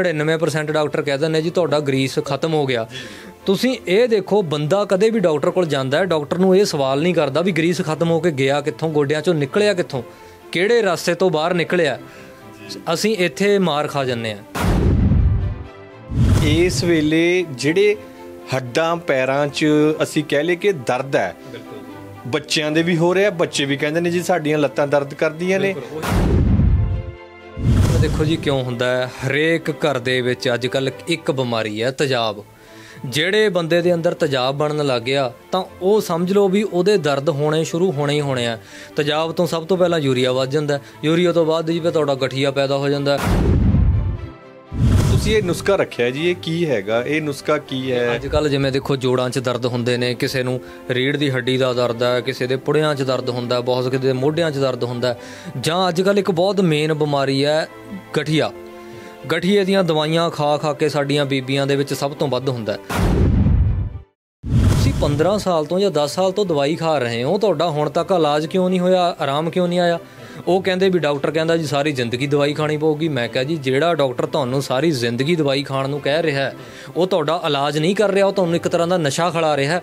99% doctor ਕਹਿ ਦਿੰਦੇ ਜੀ ਤੁਹਾਡਾ ਗਰੀਸ ਖਤਮ ਹੋ ਗਿਆ ਤੁਸੀਂ ਇਹ ਦੇਖੋ ਬੰਦਾ ਕਦੇ ਵੀ ਡਾਕਟਰ ਕੋਲ ਜਾਂਦਾ ਹੈ ਡਾਕਟਰ ਨੂੰ ਇਹ ਸਵਾਲ ਨਹੀਂ ਕਰਦਾ ਵੀ ਗਰੀਸ ਖਤਮ ਹੋ ਕੇ ਗਿਆ ਕਿੱਥੋਂ ਗੋਡਿਆਂ ਚੋਂ ਨਿਕਲਿਆ ਕਿੱਥੋਂ ਕਿਹੜੇ ਰਸਤੇ ਤੋਂ ਬਾਹਰ ਨਿਕਲਿਆ ਅਸੀਂ ਇੱਥੇ ਮਾਰ ਖਾ ਜੰਨੇ ਆ ਇਸ ਵੇਲੇ ਜਿਹੜੇ ਹੱਡਾਂ ਪੈਰਾਂ 'ਚ ਅਸੀਂ ਕਹਿ ਲਈਏ ਕਿ ਦਰਦ ਹੈ ਬੱਚਿਆਂ ਦੇ ਵੀ ਹੋ ਰਿਹਾ ਬੱਚੇ ਵੀ ਕਹਿੰਦੇ ਨੇ ਜੀ ਸਾਡੀਆਂ ਲੱਤਾਂ ਦਰਦ ਕਰਦੀਆਂ ਨੇ ਦੇਖੋ ਜੀ ਕਿਉਂ ਹੁੰਦਾ ਹੈ ਹਰੇਕ ਘਰ ਦੇ ਵਿੱਚ ਅੱਜ ਕੱਲ ਇੱਕ ਬਿਮਾਰੀ ਹੈ ਤਜਾਬ ਜਿਹੜੇ ਬੰਦੇ ਦੇ ਅੰਦਰ ਤਜਾਬ ਬਣਨ ਲੱਗ ਗਿਆ ਤਾਂ ਉਹ ਸਮਝ ਲਓ ਵੀ ਉਹਦੇ ਦਰਦ ਹੋਣੇ ਸ਼ੁਰੂ ਹੋਣੇ ਹੀ ਹੋਣੇ ਆ ਤਜਾਬ ਤੋਂ ਸਭ ਤੋਂ ਪਹਿਲਾਂ ਯੂਰੀਆ ਵੱਜ ਜਾਂਦਾ ਯੂਰੀਆ ਤੋਂ ਬਾਅਦ ਜੀ ਤੁਹਾਡਾ ਗਠੀਆ ਪੈਦਾ ਹੋ ਜਾਂਦਾ ਤੁਸੀਂ ਇਹ ਨੁਸਖਾ ਰੱਖਿਆ ਜੀ ਇਹ ਕੀ ਹੈਗਾ ਇਹ ਨੁਸਖਾ ਕੀ ਹੈ ਅੱਜ ਕੱਲ ਜਿਵੇਂ ਦੇਖੋ ਜੋੜਾਂ 'ਚ ਦਰਦ ਹੁੰਦੇ ਨੇ ਕਿਸੇ ਨੂੰ ਰੀੜ ਦੀ ਹੱਡੀ ਦਾ ਦਰਦ ਹੈ ਕਿਸੇ ਦੇ ਪੁੜਿਆਂ 'ਚ ਦਰਦ ਹੁੰਦਾ ਬਹੁਤ ਕਿਸੇ ਦੇ ਮੋਢਿਆਂ 'ਚ ਦਰਦ ਹੁੰਦਾ ਜਾਂ ਅੱਜ ਕੱਲ ਇੱਕ ਬਹੁਤ ਮੇਨ ਬਿਮਾਰੀ ਹੈ ਗਠੀਆ ਗਠੀਏ ਦੀਆਂ ਦਵਾਈਆਂ ਖਾ ਖਾ ਕੇ ਸਾਡੀਆਂ ਬੀਬੀਆਂ ਦੇ ਵਿੱਚ ਸਭ ਤੋਂ ਵੱਧ ਹੁੰਦਾ ਤੁਸੀਂ 15 ਸਾਲ ਤੋਂ ਜਾਂ 10 ਸਾਲ ਤੋਂ ਦਵਾਈ ਖਾ ਰਹੇ ਹੋ ਤੁਹਾਡਾ ਹੁਣ ਤੱਕ ਇਲਾਜ ਕਿਉਂ ਨਹੀਂ ਹੋਇਆ ਆਰਾਮ ਕਿਉਂ ਨਹੀਂ ਆਇਆ ਉਹ ਕਹਿੰਦੇ ਵੀ ਡਾਕਟਰ ਕਹਿੰਦਾ ਜੀ ਸਾਰੀ ਜ਼ਿੰਦਗੀ ਦਵਾਈ ਖਾਣੀ ਪਊਗੀ ਮੈਂ ਕਿਹਾ ਜੀ ਜਿਹੜਾ ਡਾਕਟਰ ਤੁਹਾਨੂੰ ਸਾਰੀ ਜ਼ਿੰਦਗੀ ਦਵਾਈ ਖਾਣ ਨੂੰ ਕਹਿ ਰਿਹਾ ਹੈ ਉਹ ਤੁਹਾਡਾ ਇਲਾਜ ਨਹੀਂ ਕਰ ਰਿਹਾ ਉਹ ਤੁਹਾਨੂੰ ਇੱਕ ਤਰ੍ਹਾਂ ਦਾ ਨਸ਼ਾ ਖਿਲਾ ਰਿਹਾ ਹੈ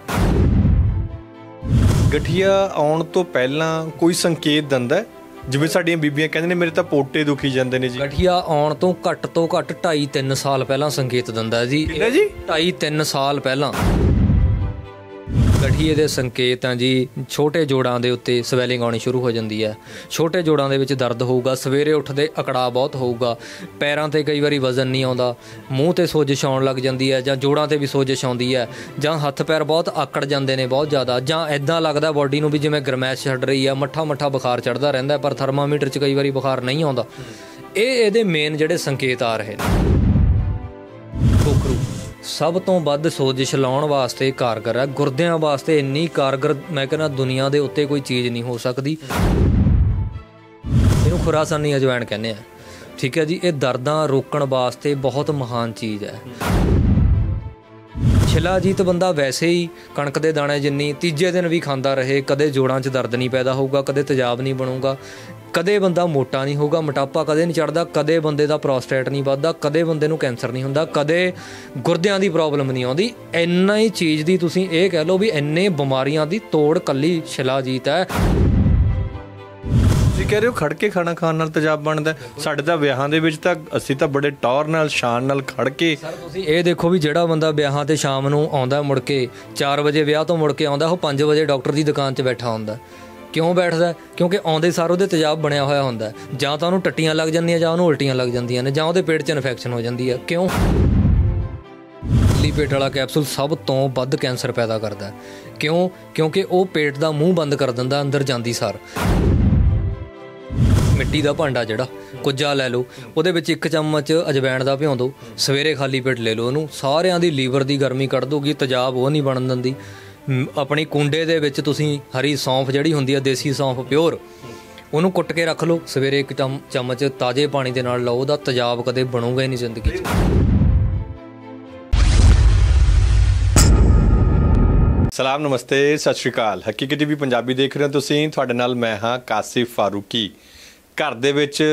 ਗਠੀਆ ਆਉਣ ਤੋਂ ਪਹਿਲਾਂ ਕੋਈ ਸੰਕੇਤ ਦਿੰਦਾ ਜਿਵੇਂ ਸਾਡੀਆਂ ਬੀਬੀਆਂ ਕਹਿੰਦੇ ਨੇ ਮੇਰੇ ਤਾਂ ਪੋਟੇ ਦੁਖੀ ਜਾਂਦੇ ਨੇ ਜੀ ਗਠੀਆ ਆਉਣ ਤੋਂ ਘੱਟ ਤੋਂ ਘੱਟ 2.5 3 ਸਾਲ ਪਹਿਲਾਂ ਸੰਕੇਤ ਦਿੰਦਾ ਜੀ ਕਿੰਨਾ ਜੀ 2.5 3 ਸਾਲ ਪਹਿਲਾਂ ਗਠੀਏ ਦੇ ਸੰਕੇਤ ਆ ਜੀ ਛੋਟੇ ਜੋੜਾਂ ਦੇ ਉੱਤੇ ਸਵੈਲਿੰਗ ਆਉਣੀ ਸ਼ੁਰੂ ਹੋ ਜਾਂਦੀ ਹੈ ਛੋਟੇ ਜੋੜਾਂ ਦੇ ਵਿੱਚ ਦਰਦ ਹੋਊਗਾ ਸਵੇਰੇ ਉੱਠਦੇ ਅਕੜਾ ਬਹੁਤ ਹੋਊਗਾ ਪੈਰਾਂ ਤੇ ਕਈ ਵਾਰੀ ਵਜ਼ਨ ਨਹੀਂ ਆਉਂਦਾ ਮੂੰਹ ਤੇ ਸੋਜਿਸ਼ ਆਉਣ ਲੱਗ ਜਾਂਦੀ ਹੈ ਜਾਂ ਜੋੜਾਂ ਤੇ ਵੀ ਸੋਜਿਸ਼ ਆਉਂਦੀ ਹੈ ਜਾਂ ਹੱਥ ਪੈਰ ਬਹੁਤ ਆਕੜ ਜਾਂਦੇ ਨੇ ਬਹੁਤ ਜ਼ਿਆਦਾ ਜਾਂ ਐਦਾਂ ਲੱਗਦਾ ਬਾਡੀ ਨੂੰ ਵੀ ਜਿਵੇਂ ਗਰਮੈਸ਼ ਛੱਡ ਰਹੀ ਹੈ ਮੱਠਾ ਮੱਠਾ ਬੁਖਾਰ ਚੜਦਾ ਰਹਿੰਦਾ ਪਰ ਥਰਮਾਮੀਟਰ 'ਚ ਕਈ ਵਾਰੀ ਬੁਖਾਰ ਨਹੀਂ ਆਉਂਦਾ ਇਹ ਇਹਦੇ ਮੇਨ ਜਿਹੜੇ ਸੰਕੇਤ ਆ ਰਹੇ ਨੇ ਸਭ ਤੋਂ ਵੱਧ ਸੋਜਿਸ਼ ਲਾਉਣ ਵਾਸਤੇ ਕਾਰਗਰ ਹੈ ਗੁਰਦਿਆਂ ਵਾਸਤੇ ਇੰਨੀ ਕਾਰਗਰ ਮੈਂ ਕਹਿੰਦਾ ਦੁਨੀਆ ਦੇ ਉੱਤੇ ਕੋਈ ਚੀਜ਼ ਨਹੀਂ ਹੋ ਸਕਦੀ ਇਹਨੂੰ ਖੁਰਾਸਾਨੀ ਅਜਵਾਇਣ ਕਹਿੰਦੇ ਆ ਠੀਕ ਹੈ ਜੀ ਇਹ ਦਰਦਾਂ ਰੋਕਣ ਵਾਸਤੇ ਬਹੁਤ ਮਹਾਨ ਚੀਜ਼ ਹੈ ਸ਼ਿਲਾਜੀਤ ਬੰਦਾ ਵੈਸੇ ਹੀ ਕਣਕ ਦੇ ਦਾਣੇ ਜਿੰਨੀ ਤੀਜੇ ਦਿਨ ਵੀ ਖਾਂਦਾ ਰਹੇ ਕਦੇ ਜੋੜਾਂ 'ਚ ਦਰਦ ਨਹੀਂ ਪੈਦਾ ਹੋਊਗਾ ਕਦੇ ਤਜਾਬ ਨਹੀਂ ਬਣੂਗਾ ਕਦੇ ਬੰਦਾ ਮੋਟਾ ਨਹੀਂ ਹੋਊਗਾ ਮੋਟਾਪਾ ਕਦੇ ਨਹੀਂ ਚੜਦਾ ਕਦੇ ਬੰਦੇ ਦਾ ਪ੍ਰੋਸਟੇਟ ਨਹੀਂ ਵੱਧਦਾ ਕਦੇ ਬੰਦੇ ਨੂੰ ਕੈਂਸਰ ਨਹੀਂ ਹੁੰਦਾ ਕਦੇ ਗੁਰਦਿਆਂ ਦੀ ਪ੍ਰੋਬਲਮ ਨਹੀਂ ਆਉਂਦੀ ਇੰਨਾ ਹੀ ਚੀਜ਼ ਦੀ ਤੁਸੀਂ ਇਹ ਕਹਿ ਲਓ ਵੀ ਇੰਨੇ ਬਿਮਾਰੀਆਂ ਦੀ ਤੋੜ ਕੱਲੀ ਸ਼ਿਲਾਜੀਤ ਹੈ ਕਹਿ ਰਹੇ ਹੋ ਖੜ ਕੇ ਖਾਣਾ ਖਾਣ ਨਾਲ ਤਜਾਬ ਬਣਦਾ ਸਾਡੇ ਤਾਂ ਵਿਆਹਾਂ ਦੇ ਵਿੱਚ ਤਾਂ ਅਸੀਂ ਤਾਂ ਬੜੇ ਟੌਰ ਨਾਲ ਸ਼ਾਨ ਨਾਲ ਖੜ ਕੇ ਸਰ ਤੁਸੀਂ ਇਹ ਦੇਖੋ ਵੀ ਜਿਹੜਾ ਬੰਦਾ ਵਿਆਹਾਂ ਤੇ ਸ਼ਾਮ ਨੂੰ ਆਉਂਦਾ ਮੁੜ ਕੇ 4 ਵਜੇ ਵਿਆਹ ਤੋਂ ਮੁੜ ਕੇ ਆਉਂਦਾ ਉਹ 5 ਵਜੇ ਡਾਕਟਰ ਦੀ ਦੁਕਾਨ 'ਚ ਬੈਠਾ ਹੁੰਦਾ ਕਿਉਂ ਬੈਠਦਾ ਕਿਉਂਕਿ ਆਉਂਦੇ ਸਾਰ ਉਹਦੇ ਤਜਾਬ ਬਣਿਆ ਹੋਇਆ ਹੁੰਦਾ ਜਾਂ ਤਾਂ ਉਹਨੂੰ ਟੱਟੀਆਂ ਲੱਗ ਜਾਂਦੀਆਂ ਜਾਂ ਉਹਨੂੰ ਉਲਟੀਆਂ ਲੱਗ ਜਾਂਦੀਆਂ ਨੇ ਜਾਂ ਉਹਦੇ ਪੇਟ 'ਚ ਇਨਫੈਕਸ਼ਨ ਹੋ ਜਾਂਦੀ ਹੈ ਕਿਉਂ ਖਾਲੀ ਪੇਟ ਵਾਲਾ ਕੈਪਸੂਲ ਸਭ ਤੋਂ ਵੱਧ ਕੈਂਸਰ ਪੈਦਾ ਕਰਦਾ ਕਿਉਂ ਕਿਉਂਕਿ ਉਹ ਪੇਟ ਦਾ ਮੂੰਹ ਬੰਦ ਕਰ ਦਿੰਦਾ ਅੰਦਰ ਜਾਂਦੀ ਸਾਰ ਮਿੱਟੀ ਦਾ ਭਾਂਡਾ ਜਿਹੜਾ ਕੁਜਾ ਲੈ ਲਓ ਉਹਦੇ ਵਿੱਚ ਇੱਕ ਚਮਚ ਅਜਵਾਇਣ ਦਾ ਭਿਉਂ ਦੋ ਸਵੇਰੇ ਖਾਲੀ ਪੇਟ ਲੈ ਲਓ ਉਹਨੂੰ ਸਾਰਿਆਂ ਦੀ ਲੀਵਰ ਦੀ ਗਰਮੀ ਕੱਢ ਦੋਗੀ ਤਜਾਬ ਉਹ ਨਹੀਂ ਬਣਨ ਦਿੰਦੀ ਆਪਣੀ ਕੁੰਡੇ ਦੇ ਵਿੱਚ ਤੁਸੀਂ ਹਰੀ ਸੌਂਫ ਜਿਹੜੀ ਹੁੰਦੀ ਹੈ ਦੇਸੀ ਸੌਂਫ ਪਿਓਰ ਉਹਨੂੰ ਕੁੱਟ ਕੇ ਰੱਖ ਲਓ ਸਵੇਰੇ ਇੱਕ ਚਮਚ ਤਾਜ਼ੇ ਪਾਣੀ ਦੇ ਨਾਲ ਲਓ ਉਹਦਾ ਤਜਾਬ ਕਦੇ ਬਣੂਗਾ ਹੀ ਨਹੀਂ ਜ਼ਿੰਦਗੀ 'ਚ ਸਲਾਮ ਨਮਸਤੇ ਸਤਿ ਸ਼੍ਰੀ ਅਕਾਲ ਹਕੀਕਤ ਵੀ ਪੰਜਾਬੀ ਦੇਖ ਰਹੇ ਹੋ ਤੁਸੀਂ ਤੁਹਾਡੇ ਨਾਲ ਮੈਂ ਹਾਂ ਕਾਸਿਫ ਫਾਰੂਕੀ ਘਰ ਦੇ ਵਿੱਚ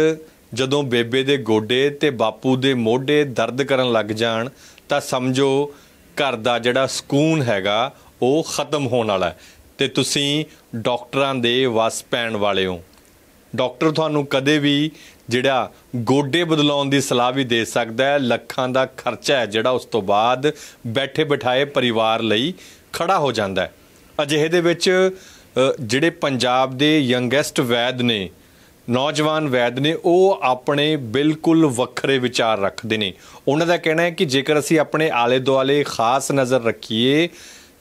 ਜਦੋਂ ਬੇਬੇ ਦੇ ਗੋਡੇ ਤੇ ਬਾਪੂ ਦੇ ਮੋਢੇ ਦਰਦ ਕਰਨ ਲੱਗ ਜਾਣ ਤਾਂ ਸਮਝੋ ਘਰ ਦਾ ਜਿਹੜਾ ਸਕੂਨ ਹੈਗਾ ਉਹ ਖਤਮ ਹੋਣ ਵਾਲਾ ਤੇ ਤੁਸੀਂ ਡਾਕਟਰਾਂ ਦੇ ਵਸ ਪੈਣ ਵਾਲੇ ਹੋ ਡਾਕਟਰ ਤੁਹਾਨੂੰ ਕਦੇ ਵੀ ਜਿਹੜਾ ਗੋਡੇ ਬਦਲਾਉਣ ਦੀ ਸਲਾਹ ਵੀ ਦੇ ਸਕਦਾ ਹੈ ਲੱਖਾਂ ਦਾ ਖਰਚਾ ਹੈ ਜਿਹੜਾ ਉਸ ਤੋਂ ਬਾਅਦ ਬੈਠੇ ਬਿਠਾਏ ਪਰਿਵਾਰ ਲਈ ਖੜਾ ਹੋ ਜਾਂਦਾ ਹੈ ਅਜਿਹੇ ਦੇ ਵਿੱਚ ਜਿਹੜੇ ਪੰਜਾਬ ਦੇ ਯੰਗੈਸਟ ਵੈਦ ਨੇ ਨੌਜਵਾਨ ਵੈਦ ਨੇ ਉਹ ਆਪਣੇ ਬਿਲਕੁਲ ਵੱਖਰੇ ਵਿਚਾਰ ਰੱਖਦੇ ਨੇ ਉਹਨਾਂ ਦਾ ਕਹਿਣਾ ਹੈ ਕਿ ਜੇਕਰ ਅਸੀਂ ਆਪਣੇ ਆਲੇ ਦੁਆਲੇ ਖਾਸ ਨਜ਼ਰ ਰੱਖੀਏ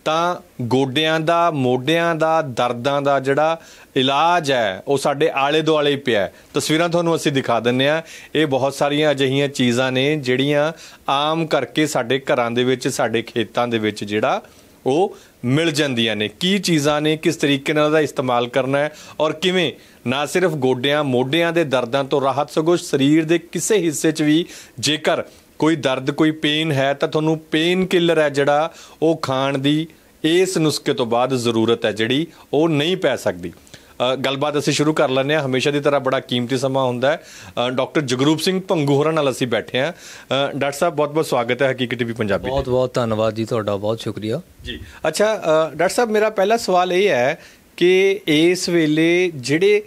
ਤਾਂ ਗੋਡਿਆਂ ਦਾ ਮੋਢਿਆਂ ਦਾ ਦਰਦਾਂ ਦਾ ਜਿਹੜਾ ਇਲਾਜ ਹੈ ਉਹ ਸਾਡੇ ਆਲੇ ਦੁਆਲੇ ਹੀ ਪਿਆ ਤਸਵੀਰਾਂ ਤੁਹਾਨੂੰ ਅਸੀਂ ਦਿਖਾ ਦਿੰਨੇ ਆ ਇਹ ਬਹੁਤ ਸਾਰੀਆਂ ਅਜਿਹੀਆਂ ਚੀਜ਼ਾਂ ਨੇ ਜਿਹੜੀਆਂ ਆਮ ਕਰਕੇ ਸਾਡੇ ਘਰਾਂ ਦੇ ਵਿੱਚ ਸਾਡੇ ਖੇਤਾਂ ਦੇ ਵਿੱਚ ਜਿਹੜਾ ਉਹ ਮਿਲ ਜਾਂਦੀਆਂ ਨੇ ਕੀ ਚੀਜ਼ਾਂ ਨੇ ਕਿਸ ਤਰੀਕੇ ਨਾਲ ਦਾ ਇਸਤੇਮਾਲ ਕਰਨਾ ਹੈ ਔਰ ਕਿਵੇਂ ਨਾ ਸਿਰਫ ਗੋਡਿਆਂ ਮੋਢਿਆਂ ਦੇ ਦਰਦਾਂ ਤੋਂ ਰਾਹਤ ਸਗੋਂ ਸਰੀਰ ਦੇ ਕਿਸੇ ਹਿੱਸੇ 'ਚ ਵੀ ਜੇਕਰ ਕੋਈ ਦਰਦ ਕੋਈ ਪੇਨ ਹੈ ਤਾਂ ਤੁਹਾਨੂੰ ਪੇਨ ਕਿਲਰ ਹੈ ਜਿਹੜਾ ਉਹ ਖਾਣ ਦੀ ਇਸ ਨੁਸਖੇ ਤੋਂ ਬਾਅਦ ਜ਼ਰੂਰਤ ਹੈ ਜਿਹੜੀ ਉਹ ਨਹੀਂ ਪੈ ਸਕਦੀ ਗੱਲਬਾਤ ਅਸੀਂ ਸ਼ੁਰੂ ਕਰ ਲੈਂਦੇ ਹਾਂ ਹਮੇਸ਼ਾ ਦੀ ਤਰ੍ਹਾਂ ਬੜਾ ਕੀਮਤੀ ਸਮਾਂ ਹੁੰਦਾ ਹੈ ਡਾਕਟਰ ਜਗਰੂਪ ਸਿੰਘ ਭੰਗੂ ਹੋਰਾਂ ਨਾਲ ਅਸੀਂ ਬੈਠੇ ਹਾਂ ਡਾਕਟਰ ਸਾਹਿਬ ਬਹੁਤ-ਬਹੁਤ ਸਵਾਗਤ ਹੈ ਹਕੀਕਤ ਵੀ ਪੰਜਾਬੀ ਬਹੁਤ-ਬਹੁਤ ਧੰਨਵਾਦ ਜੀ ਤੁਹਾਡਾ ਬਹੁਤ ਸ਼ੁਕਰੀਆ ਜੀ ਅੱਛਾ ਡਾਕਟਰ ਸਾਹਿਬ ਮੇਰਾ ਪਹਿਲਾ ਸਵਾਲ ਇਹ ਹੈ ਕਿ ਇਸ ਵੇਲੇ ਜਿਹੜੇ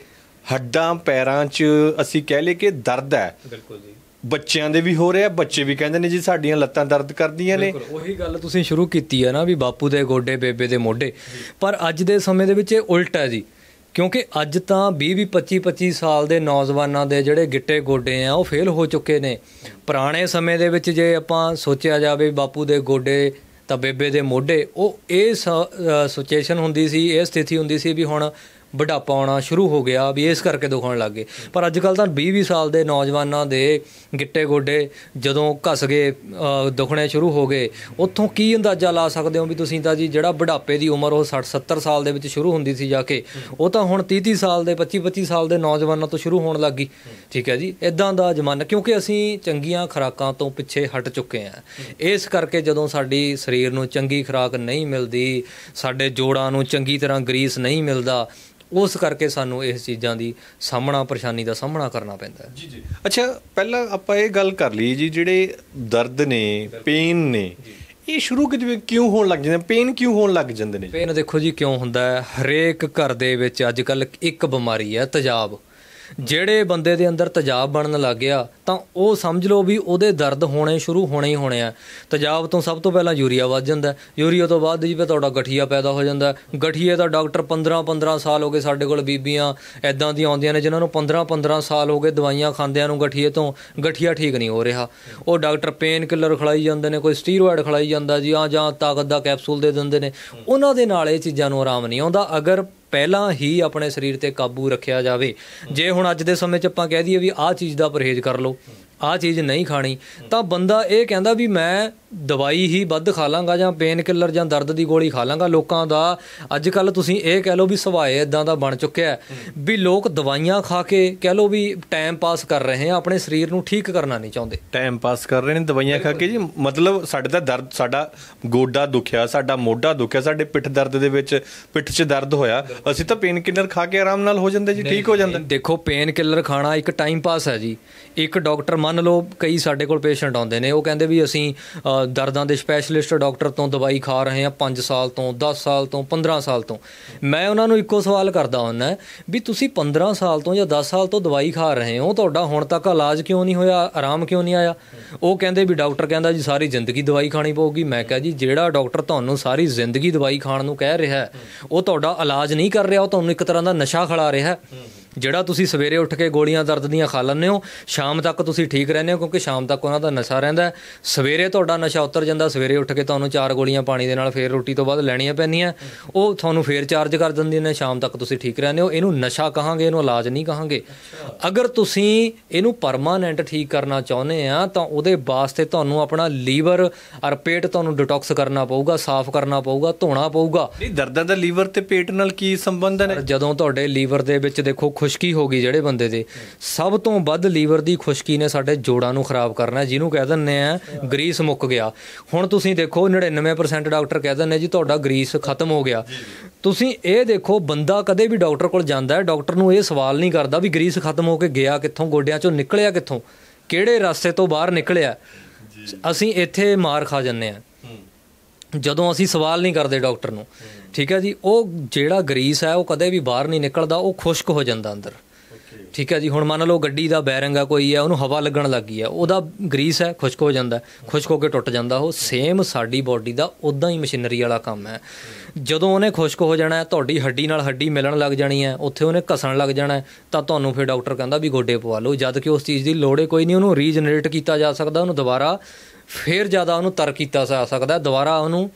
ਹੱਡਾਂ ਪੈਰਾਂ 'ਚ ਅਸੀਂ ਕਹਿ ਲਏ ਕਿ ਦਰਦ ਹੈ ਬਿਲਕੁਲ ਜੀ ਬੱਚਿਆਂ ਦੇ ਵੀ ਹੋ ਰਿਹਾ ਬੱਚੇ ਵੀ ਕਹਿੰਦੇ ਨੇ ਜੀ ਸਾਡੀਆਂ ਲੱਤਾਂ ਦਰਦ ਕਰਦੀਆਂ ਨੇ ਬਿਲਕੁਲ ਉਹੀ ਗੱਲ ਤੁਸੀਂ ਸ਼ੁਰੂ ਕੀਤੀ ਹੈ ਨਾ ਵੀ ਬਾਪੂ ਦੇ ਗੋਡੇ ਬੇਬੇ ਦੇ ਮੋਢੇ ਪਰ ਅੱਜ ਦੇ ਸਮੇਂ ਦੇ ਵਿੱਚ ਇਹ ਉਲਟ ਹੈ ਜੀ ਕਿਉਂਕਿ ਅੱਜ ਤਾਂ 20 25 25 ਸਾਲ ਦੇ ਨੌਜਵਾਨਾਂ ਦੇ ਜਿਹੜੇ ਗਿੱਟੇ ਗੋਡੇ ਆ ਉਹ ਫੇਲ ਹੋ ਚੁੱਕੇ ਨੇ ਪੁਰਾਣੇ ਸਮੇਂ ਦੇ ਵਿੱਚ ਜੇ ਆਪਾਂ ਸੋਚਿਆ ਜਾਵੇ ਬਾਪੂ ਦੇ ਗੋਡੇ ਤਾਂ ਬੇਬੇ ਦੇ ਮੋਢੇ ਉਹ ਇਹ ਸਿਚੁਏਸ਼ਨ ਹੁੰਦੀ ਸੀ ਇਹ ਸਥਿਤੀ ਹੁੰਦੀ ਸੀ ਵੀ ਹੁਣ ਬੁਢਾਪਾ ਆਉਣਾ ਸ਼ੁਰੂ ਹੋ ਗਿਆ ਵੀ ਇਸ ਕਰਕੇ ਦੁਖਣ ਲੱਗ ਗਏ ਪਰ ਅੱਜ ਕੱਲ ਤਾਂ 20-20 ਸਾਲ ਦੇ ਨੌਜਵਾਨਾਂ ਦੇ ਗਿੱਟੇ ਗੋਡੇ ਜਦੋਂ ਘਸ ਗਏ ਦੁਖਣੇ ਸ਼ੁਰੂ ਹੋ ਗਏ ਉੱਥੋਂ ਕੀ ਅੰਦਾਜ਼ਾ ਲਾ ਸਕਦੇ ਹੋ ਵੀ ਤੁਸੀਂ ਤਾਂ ਜੀ ਜਿਹੜਾ ਬੁਢਾਪੇ ਦੀ ਉਮਰ ਉਹ 60 70 ਸਾਲ ਦੇ ਵਿੱਚ ਸ਼ੁਰੂ ਹੁੰਦੀ ਸੀ ਜਾ ਕੇ ਉਹ ਤਾਂ ਹੁਣ 30 30 ਸਾਲ ਦੇ 25 25 ਸਾਲ ਦੇ ਨੌਜਵਾਨਾਂ ਤੋਂ ਸ਼ੁਰੂ ਹੋਣ ਲੱਗੀ ਠੀਕ ਹੈ ਜੀ ਇਦਾਂ ਦਾ ਜ਼ਮਾਨਾ ਕਿਉਂਕਿ ਅਸੀਂ ਚੰਗੀਆਂ ਖਰਾਕਾਂ ਤੋਂ ਪਿੱਛੇ ਹਟ ਚੁੱਕੇ ਆ ਇਸ ਕਰਕੇ ਜਦੋਂ ਸਾਡੀ ਸਰੀਰ ਨੂੰ ਚੰਗੀ ਖਰਾਕ ਨਹੀਂ ਮਿਲਦੀ ਸਾਡੇ ਜੋੜਾਂ ਨੂੰ ਚੰਗੀ ਤਰ੍ਹਾਂ ਗਰੀਸ ਨਹੀਂ ਮਿਲਦਾ ਉਸ ਕਰਕੇ ਸਾਨੂੰ ਇਸ ਚੀਜ਼ਾਂ ਦੀ ਸਾਹਮਣਾ ਪਰੇਸ਼ਾਨੀ ਦਾ ਸਾਹਮਣਾ ਕਰਨਾ ਪੈਂਦਾ ਹੈ ਜੀ ਜੀ ਅੱਛਾ ਪਹਿਲਾਂ ਆਪਾਂ ਇਹ ਗੱਲ ਕਰ ਲਈ ਜੀ ਜਿਹੜੇ ਦਰਦ ਨੇ ਪੇਨ ਨੇ ਇਹ ਸ਼ੁਰੂ ਕਿਉਂ ਹੋਣ ਲੱਗ ਜਾਂਦੇ ਪੇਨ ਕਿਉਂ ਹੋਣ ਲੱਗ ਜਾਂਦੇ ਨੇ ਪੇਨ ਦੇਖੋ ਜੀ ਕਿਉਂ ਹੁੰਦਾ ਹੈ ਹਰੇਕ ਘਰ ਦੇ ਵਿੱਚ ਅੱਜ ਕੱਲ ਇੱਕ ਬਿਮਾਰੀ ਹੈ ਤਜਾਬ ਜਿਹੜੇ ਬੰਦੇ ਦੇ ਅੰਦਰ ਤਜਾਬ ਬਣਨ ਲੱਗ ਗਿਆ ਤਾਂ ਉਹ ਸਮਝ ਲਓ ਵੀ ਉਹਦੇ ਦਰਦ ਹੋਣੇ ਸ਼ੁਰੂ ਹੋਣੇ ਹੀ ਹੋਣੇ ਆ ਤਜਾਬ ਤੋਂ ਸਭ ਤੋਂ ਪਹਿਲਾਂ ਯੂਰੀਆ ਵੱਜ ਜਾਂਦਾ ਯੂਰੀਆ ਤੋਂ ਬਾਅਦ ਜੀ ਤੁਹਾਡਾ ਗਠੀਆ ਪੈਦਾ ਹੋ ਜਾਂਦਾ ਗਠੀਏ ਦਾ ਡਾਕਟਰ 15 15 ਸਾਲ ਹੋ ਗਏ ਸਾਡੇ ਕੋਲ ਬੀਬੀਆਂ ਐਦਾਂ ਦੀ ਆਉਂਦੀਆਂ ਨੇ ਜਿਨ੍ਹਾਂ ਨੂੰ 15 15 ਸਾਲ ਹੋ ਗਏ ਦਵਾਈਆਂ ਖਾਂਦਿਆਂ ਨੂੰ ਗਠੀਏ ਤੋਂ ਗਠੀਆ ਠੀਕ ਨਹੀਂ ਹੋ ਰਿਹਾ ਉਹ ਡਾਕਟਰ ਪੇਨ ਕਿਲਰ ਖਲਾਈ ਜਾਂਦੇ ਨੇ ਕੋਈ ਸਟੀਰੋਇਡ ਖਲਾਈ ਜਾਂਦਾ ਜੀ ਆ ਜਾਂ ਤਾਕਤ ਦਾ ਕੈਪਸੂਲ ਦੇ ਦਿੰਦੇ ਨੇ ਉਹਨਾਂ ਦੇ ਨਾਲ ਇਹ ਚੀਜ਼ਾਂ ਨੂੰ ਆਰਾਮ ਨਹੀਂ ਆਉਂਦਾ ਅਗਰ ਪਹਿਲਾਂ ਹੀ ਆਪਣੇ ਸਰੀਰ ਤੇ ਕਾਬੂ ਰੱਖਿਆ ਜਾਵੇ ਜੇ ਹੁਣ ਅੱਜ ਦੇ ਸਮੇਂ 'ਚ ਆਪਾਂ ਕਹਿ ਦਈਏ ਵੀ ਆਹ ਚੀਜ਼ ਦਾ ਪਰਹੇਜ਼ ਕਰ ਲਓ ਆ ਚੀਜ਼ ਨਹੀਂ ਖਾਣੀ ਤਾਂ ਬੰਦਾ ਇਹ ਕਹਿੰਦਾ ਵੀ ਮੈਂ ਦਵਾਈ ਹੀ ਵੱਧ ਖਾ ਲਾਂਗਾ ਜਾਂ ਪੇਨ ਕਿਲਰ ਜਾਂ ਦਰਦ ਦੀ ਗੋਲੀ ਖਾ ਲਾਂਗਾ ਲੋਕਾਂ ਦਾ ਅੱਜ ਕੱਲ ਤੁਸੀਂ ਇਹ ਕਹਿ ਲਓ ਵੀ ਸਵਾਏ ਇਦਾਂ ਦਾ ਬਣ ਚੁੱਕਿਆ ਵੀ ਲੋਕ ਦਵਾਈਆਂ ਖਾ ਕੇ ਕਹਿ ਲਓ ਵੀ ਟਾਈਮ ਪਾਸ ਕਰ ਰਹੇ ਆ ਆਪਣੇ ਸਰੀਰ ਨੂੰ ਠੀਕ ਕਰਨਾ ਨਹੀਂ ਚਾਹੁੰਦੇ ਟਾਈਮ ਪਾਸ ਕਰ ਰਹੇ ਨੇ ਦਵਾਈਆਂ ਖਾ ਕੇ ਜੀ ਮਤਲਬ ਸਾਡੇ ਦਾ ਦਰਦ ਸਾਡਾ ਗੋਡਾ ਦੁਖਿਆ ਸਾਡਾ ਮੋਢਾ ਦੁਖਿਆ ਸਾਡੇ ਪਿੱਠ ਦਰਦ ਦੇ ਵਿੱਚ ਪਿੱਠ 'ਚ ਦਰਦ ਹੋਇਆ ਅਸੀਂ ਤਾਂ ਪੇਨ ਕਿਲਰ ਖਾ ਕੇ ਆਰਾਮ ਨਾਲ ਹੋ ਜਾਂਦੇ ਜੀ ਠੀਕ ਹੋ ਜਾਂਦੇ ਦੇਖੋ ਪੇਨ ਕਿਲਰ ਖਾਣਾ ਇੱਕ ਟਾਈਮ ਪਾਸ ਹੈ ਜੀ ਇੱਕ ਡਾਕਟਰ ਮੰਨ ਲਓ ਕਈ ਸਾਡੇ ਕੋਲ ਪੇਸ਼ੈਂਟ ਆਉਂਦੇ ਨੇ ਉਹ ਕਹਿੰਦੇ ਵੀ ਅਸੀਂ ਦਰਦਾਂ ਦੇ ਸਪੈਸ਼ਲਿਸਟ ਡਾਕਟਰ ਤੋਂ ਦਵਾਈ ਖਾ ਰਹੇ ਹਾਂ 5 ਸਾਲ ਤੋਂ 10 ਸਾਲ ਤੋਂ 15 ਸਾਲ ਤੋਂ ਮੈਂ ਉਹਨਾਂ ਨੂੰ ਇੱਕੋ ਸਵਾਲ ਕਰਦਾ ਹੁੰਦਾ ਵੀ ਤੁਸੀਂ 15 ਸਾਲ ਤੋਂ ਜਾਂ 10 ਸਾਲ ਤੋਂ ਦਵਾਈ ਖਾ ਰਹੇ ਹੋ ਤੁਹਾਡਾ ਹੁਣ ਤੱਕ ਇਲਾਜ ਕਿਉਂ ਨਹੀਂ ਹੋਇਆ ਆਰਾਮ ਕਿਉਂ ਨਹੀਂ ਆਇਆ ਉਹ ਕਹਿੰਦੇ ਵੀ ਡਾਕਟਰ ਕਹਿੰਦਾ ਜੀ ਸਾਰੀ ਜ਼ਿੰਦਗੀ ਦਵਾਈ ਖਾਣੀ ਪਊਗੀ ਮੈਂ ਕਹਾਂ ਜੀ ਜਿਹੜਾ ਡਾਕਟਰ ਤੁਹਾਨੂੰ ਸਾਰੀ ਜ਼ਿੰਦਗੀ ਦਵਾਈ ਖਾਣ ਨੂੰ ਕਹਿ ਰਿਹਾ ਉਹ ਤੁਹਾਡਾ ਇਲਾਜ ਨਹੀਂ ਕਰ ਰਿਹਾ ਉਹ ਤੁਹਾਨੂੰ ਇੱਕ ਤਰ੍ਹਾਂ ਦਾ ਨਸ਼ਾ ਖਿਲਾ ਰਿਹਾ ਜਿਹੜਾ ਤੁਸੀਂ ਸਵੇਰੇ ਉੱਠ ਕੇ ਗੋਲੀਆਂ ਦਰਦ ਦੀਆਂ ਖਾ ਲੈਂਦੇ ਹੋ ਸ਼ਾਮ ਤੱਕ ਤੁਸੀਂ ਠੀਕ ਰਹਿੰਦੇ ਹੋ ਕਿਉਂਕਿ ਸ਼ਾਮ ਤੱਕ ਉਹਨਾਂ ਦਾ ਨਸ਼ਾ ਰਹਿੰਦਾ ਸਵੇਰੇ ਤੁਹਾਡਾ ਨਸ਼ਾ ਉਤਰ ਜਾਂਦਾ ਸਵੇਰੇ ਉੱਠ ਕੇ ਤੁਹਾਨੂੰ ਚਾਰ ਗੋਲੀਆਂ ਪਾਣੀ ਦੇ ਨਾਲ ਫੇਰ ਰੋਟੀ ਤੋਂ ਬਾਅਦ ਲੈਣੀਆਂ ਪੈਂਦੀਆਂ ਉਹ ਤੁਹਾਨੂੰ ਫੇਰ ਚਾਰਜ ਕਰ ਦਿੰਦੀ ਨੇ ਸ਼ਾਮ ਤੱਕ ਤੁਸੀਂ ਠੀਕ ਰਹਿੰਦੇ ਹੋ ਇਹਨੂੰ ਨਸ਼ਾ ਕਹਾਂਗੇ ਇਹਨੂੰ ਇਲਾਜ ਨਹੀਂ ਕਹਾਂਗੇ ਅਗਰ ਤੁਸੀਂ ਇਹਨੂੰ ਪਰਮਾਨੈਂਟ ਠੀਕ ਕਰਨਾ ਚਾਹੁੰਦੇ ਆ ਤਾਂ ਉਹਦੇ ਵਾਸਤੇ ਤੁਹਾਨੂੰ ਆਪਣਾ ਲੀਵਰ ਔਰ ਪੇਟ ਤੁਹਾਨੂੰ ਡਿਟੌਕਸ ਕਰਨਾ ਪਊਗਾ ਸਾਫ਼ ਕਰਨਾ ਪਊਗਾ ਧੋਣਾ ਪਊਗਾ ਨਹੀਂ ਦਰਦਾਂ ਦਾ ਲੀਵਰ ਤੇ ਪੇਟ ਨਾਲ ਕੀ ਸੰਬੰਧ ਹੈ ਜਦੋਂ ਤੁਹਾਡੇ ਲੀਵਰ ਦੇ ਵਿੱਚ ਦੇਖੋ ਖੁਸ਼ਕੀ ਹੋ ਗਈ ਜਿਹੜੇ ਬੰਦੇ ਦੇ ਸਭ ਤੋਂ ਵੱਧ ਲੀਵਰ ਦੀ ਖੁਸ਼ਕੀ ਨੇ ਸਾਡੇ ਜੋੜਾਂ ਨੂੰ ਖਰਾਬ ਕਰਨਾ ਜਿਹਨੂੰ ਕਹਿ ਦਿੰਨੇ ਆ ਗਰੀਸ ਮੁੱਕ ਗਿਆ ਹੁਣ ਤੁਸੀਂ ਦੇਖੋ 99% ਡਾਕਟਰ ਕਹਿ ਦਿੰਨੇ ਜੀ ਤੁਹਾਡਾ ਗਰੀਸ ਖਤਮ ਹੋ ਗਿਆ ਤੁਸੀਂ ਇਹ ਦੇਖੋ ਬੰਦਾ ਕਦੇ ਵੀ ਡਾਕਟਰ ਕੋਲ ਜਾਂਦਾ ਹੈ ਡਾਕਟਰ ਨੂੰ ਇਹ ਸਵਾਲ ਨਹੀਂ ਕਰਦਾ ਵੀ ਗਰੀਸ ਖਤਮ ਹੋ ਕੇ ਗਿਆ ਕਿੱਥੋਂ ਗੋਡਿਆਂ ਚੋਂ ਨਿਕਲਿਆ ਕਿੱਥੋਂ ਕਿਹੜੇ ਰਸਤੇ ਤੋਂ ਬਾਹਰ ਨਿਕਲਿਆ ਅਸੀਂ ਇੱਥੇ ਮਾਰ ਖਾ ਜੰਨੇ ਆ ਜਦੋਂ ਅਸੀਂ ਸਵਾਲ ਨਹੀਂ ਕਰਦੇ ਡਾਕਟਰ ਨੂੰ ਠੀਕ ਹੈ ਜੀ ਉਹ ਜਿਹੜਾ ਗਰੀਸ ਹੈ ਉਹ ਕਦੇ ਵੀ ਬਾਹਰ ਨਹੀਂ ਨਿਕਲਦਾ ਉਹ ਖੁਸ਼ਕ ਹੋ ਜਾਂਦਾ ਅੰਦਰ ਠੀਕ ਹੈ ਜੀ ਹੁਣ ਮੰਨ ਲਓ ਗੱਡੀ ਦਾ ਬੈਰਿੰਗ ਆ ਕੋਈ ਹੈ ਉਹਨੂੰ ਹਵਾ ਲੱਗਣ ਲੱਗੀ ਹੈ ਉਹਦਾ ਗਰੀਸ ਹੈ ਖੁਸ਼ਕ ਹੋ ਜਾਂਦਾ ਖੁਸ਼ਕ ਹੋ ਕੇ ਟੁੱਟ ਜਾਂਦਾ ਉਹ ਸੇਮ ਸਾਡੀ ਬਾਡੀ ਦਾ ਉਦਾਂ ਹੀ ਮਸ਼ੀਨਰੀ ਵਾਲਾ ਕੰਮ ਹੈ ਜਦੋਂ ਉਹਨੇ ਖੁਸ਼ਕ ਹੋ ਜਾਣਾ ਤੁਹਾਡੀ ਹੱਡੀ ਨਾਲ ਹੱਡੀ ਮਿਲਣ ਲੱਗ ਜਾਣੀ ਹੈ ਉੱਥੇ ਉਹਨੇ ਘਸਣ ਲੱਗ ਜਾਣਾ ਤਾਂ ਤੁਹਾਨੂੰ ਫਿਰ ਡਾਕਟਰ ਕਹਿੰਦਾ ਵੀ ਗੋਡੇ ਪਵਾ ਲਓ ਜਦ ਕਿ ਉਸ ਚੀਜ਼ ਦੀ ਲੋੜੇ ਕੋਈ ਨਹੀਂ ਉਹਨੂੰ ਰੀਜਨਰੇਟ ਕੀਤਾ ਜਾ ਸਕਦਾ ਉਹਨੂੰ ਦੁਬਾਰਾ ਫੇਰ ਜ਼ਿਆਦਾ ਉਹਨੂੰ ਤਰ ਕੀਤਾ ਜਾ ਸਕਦਾ ਦੁਬਾਰਾ ਉਹਨੂੰ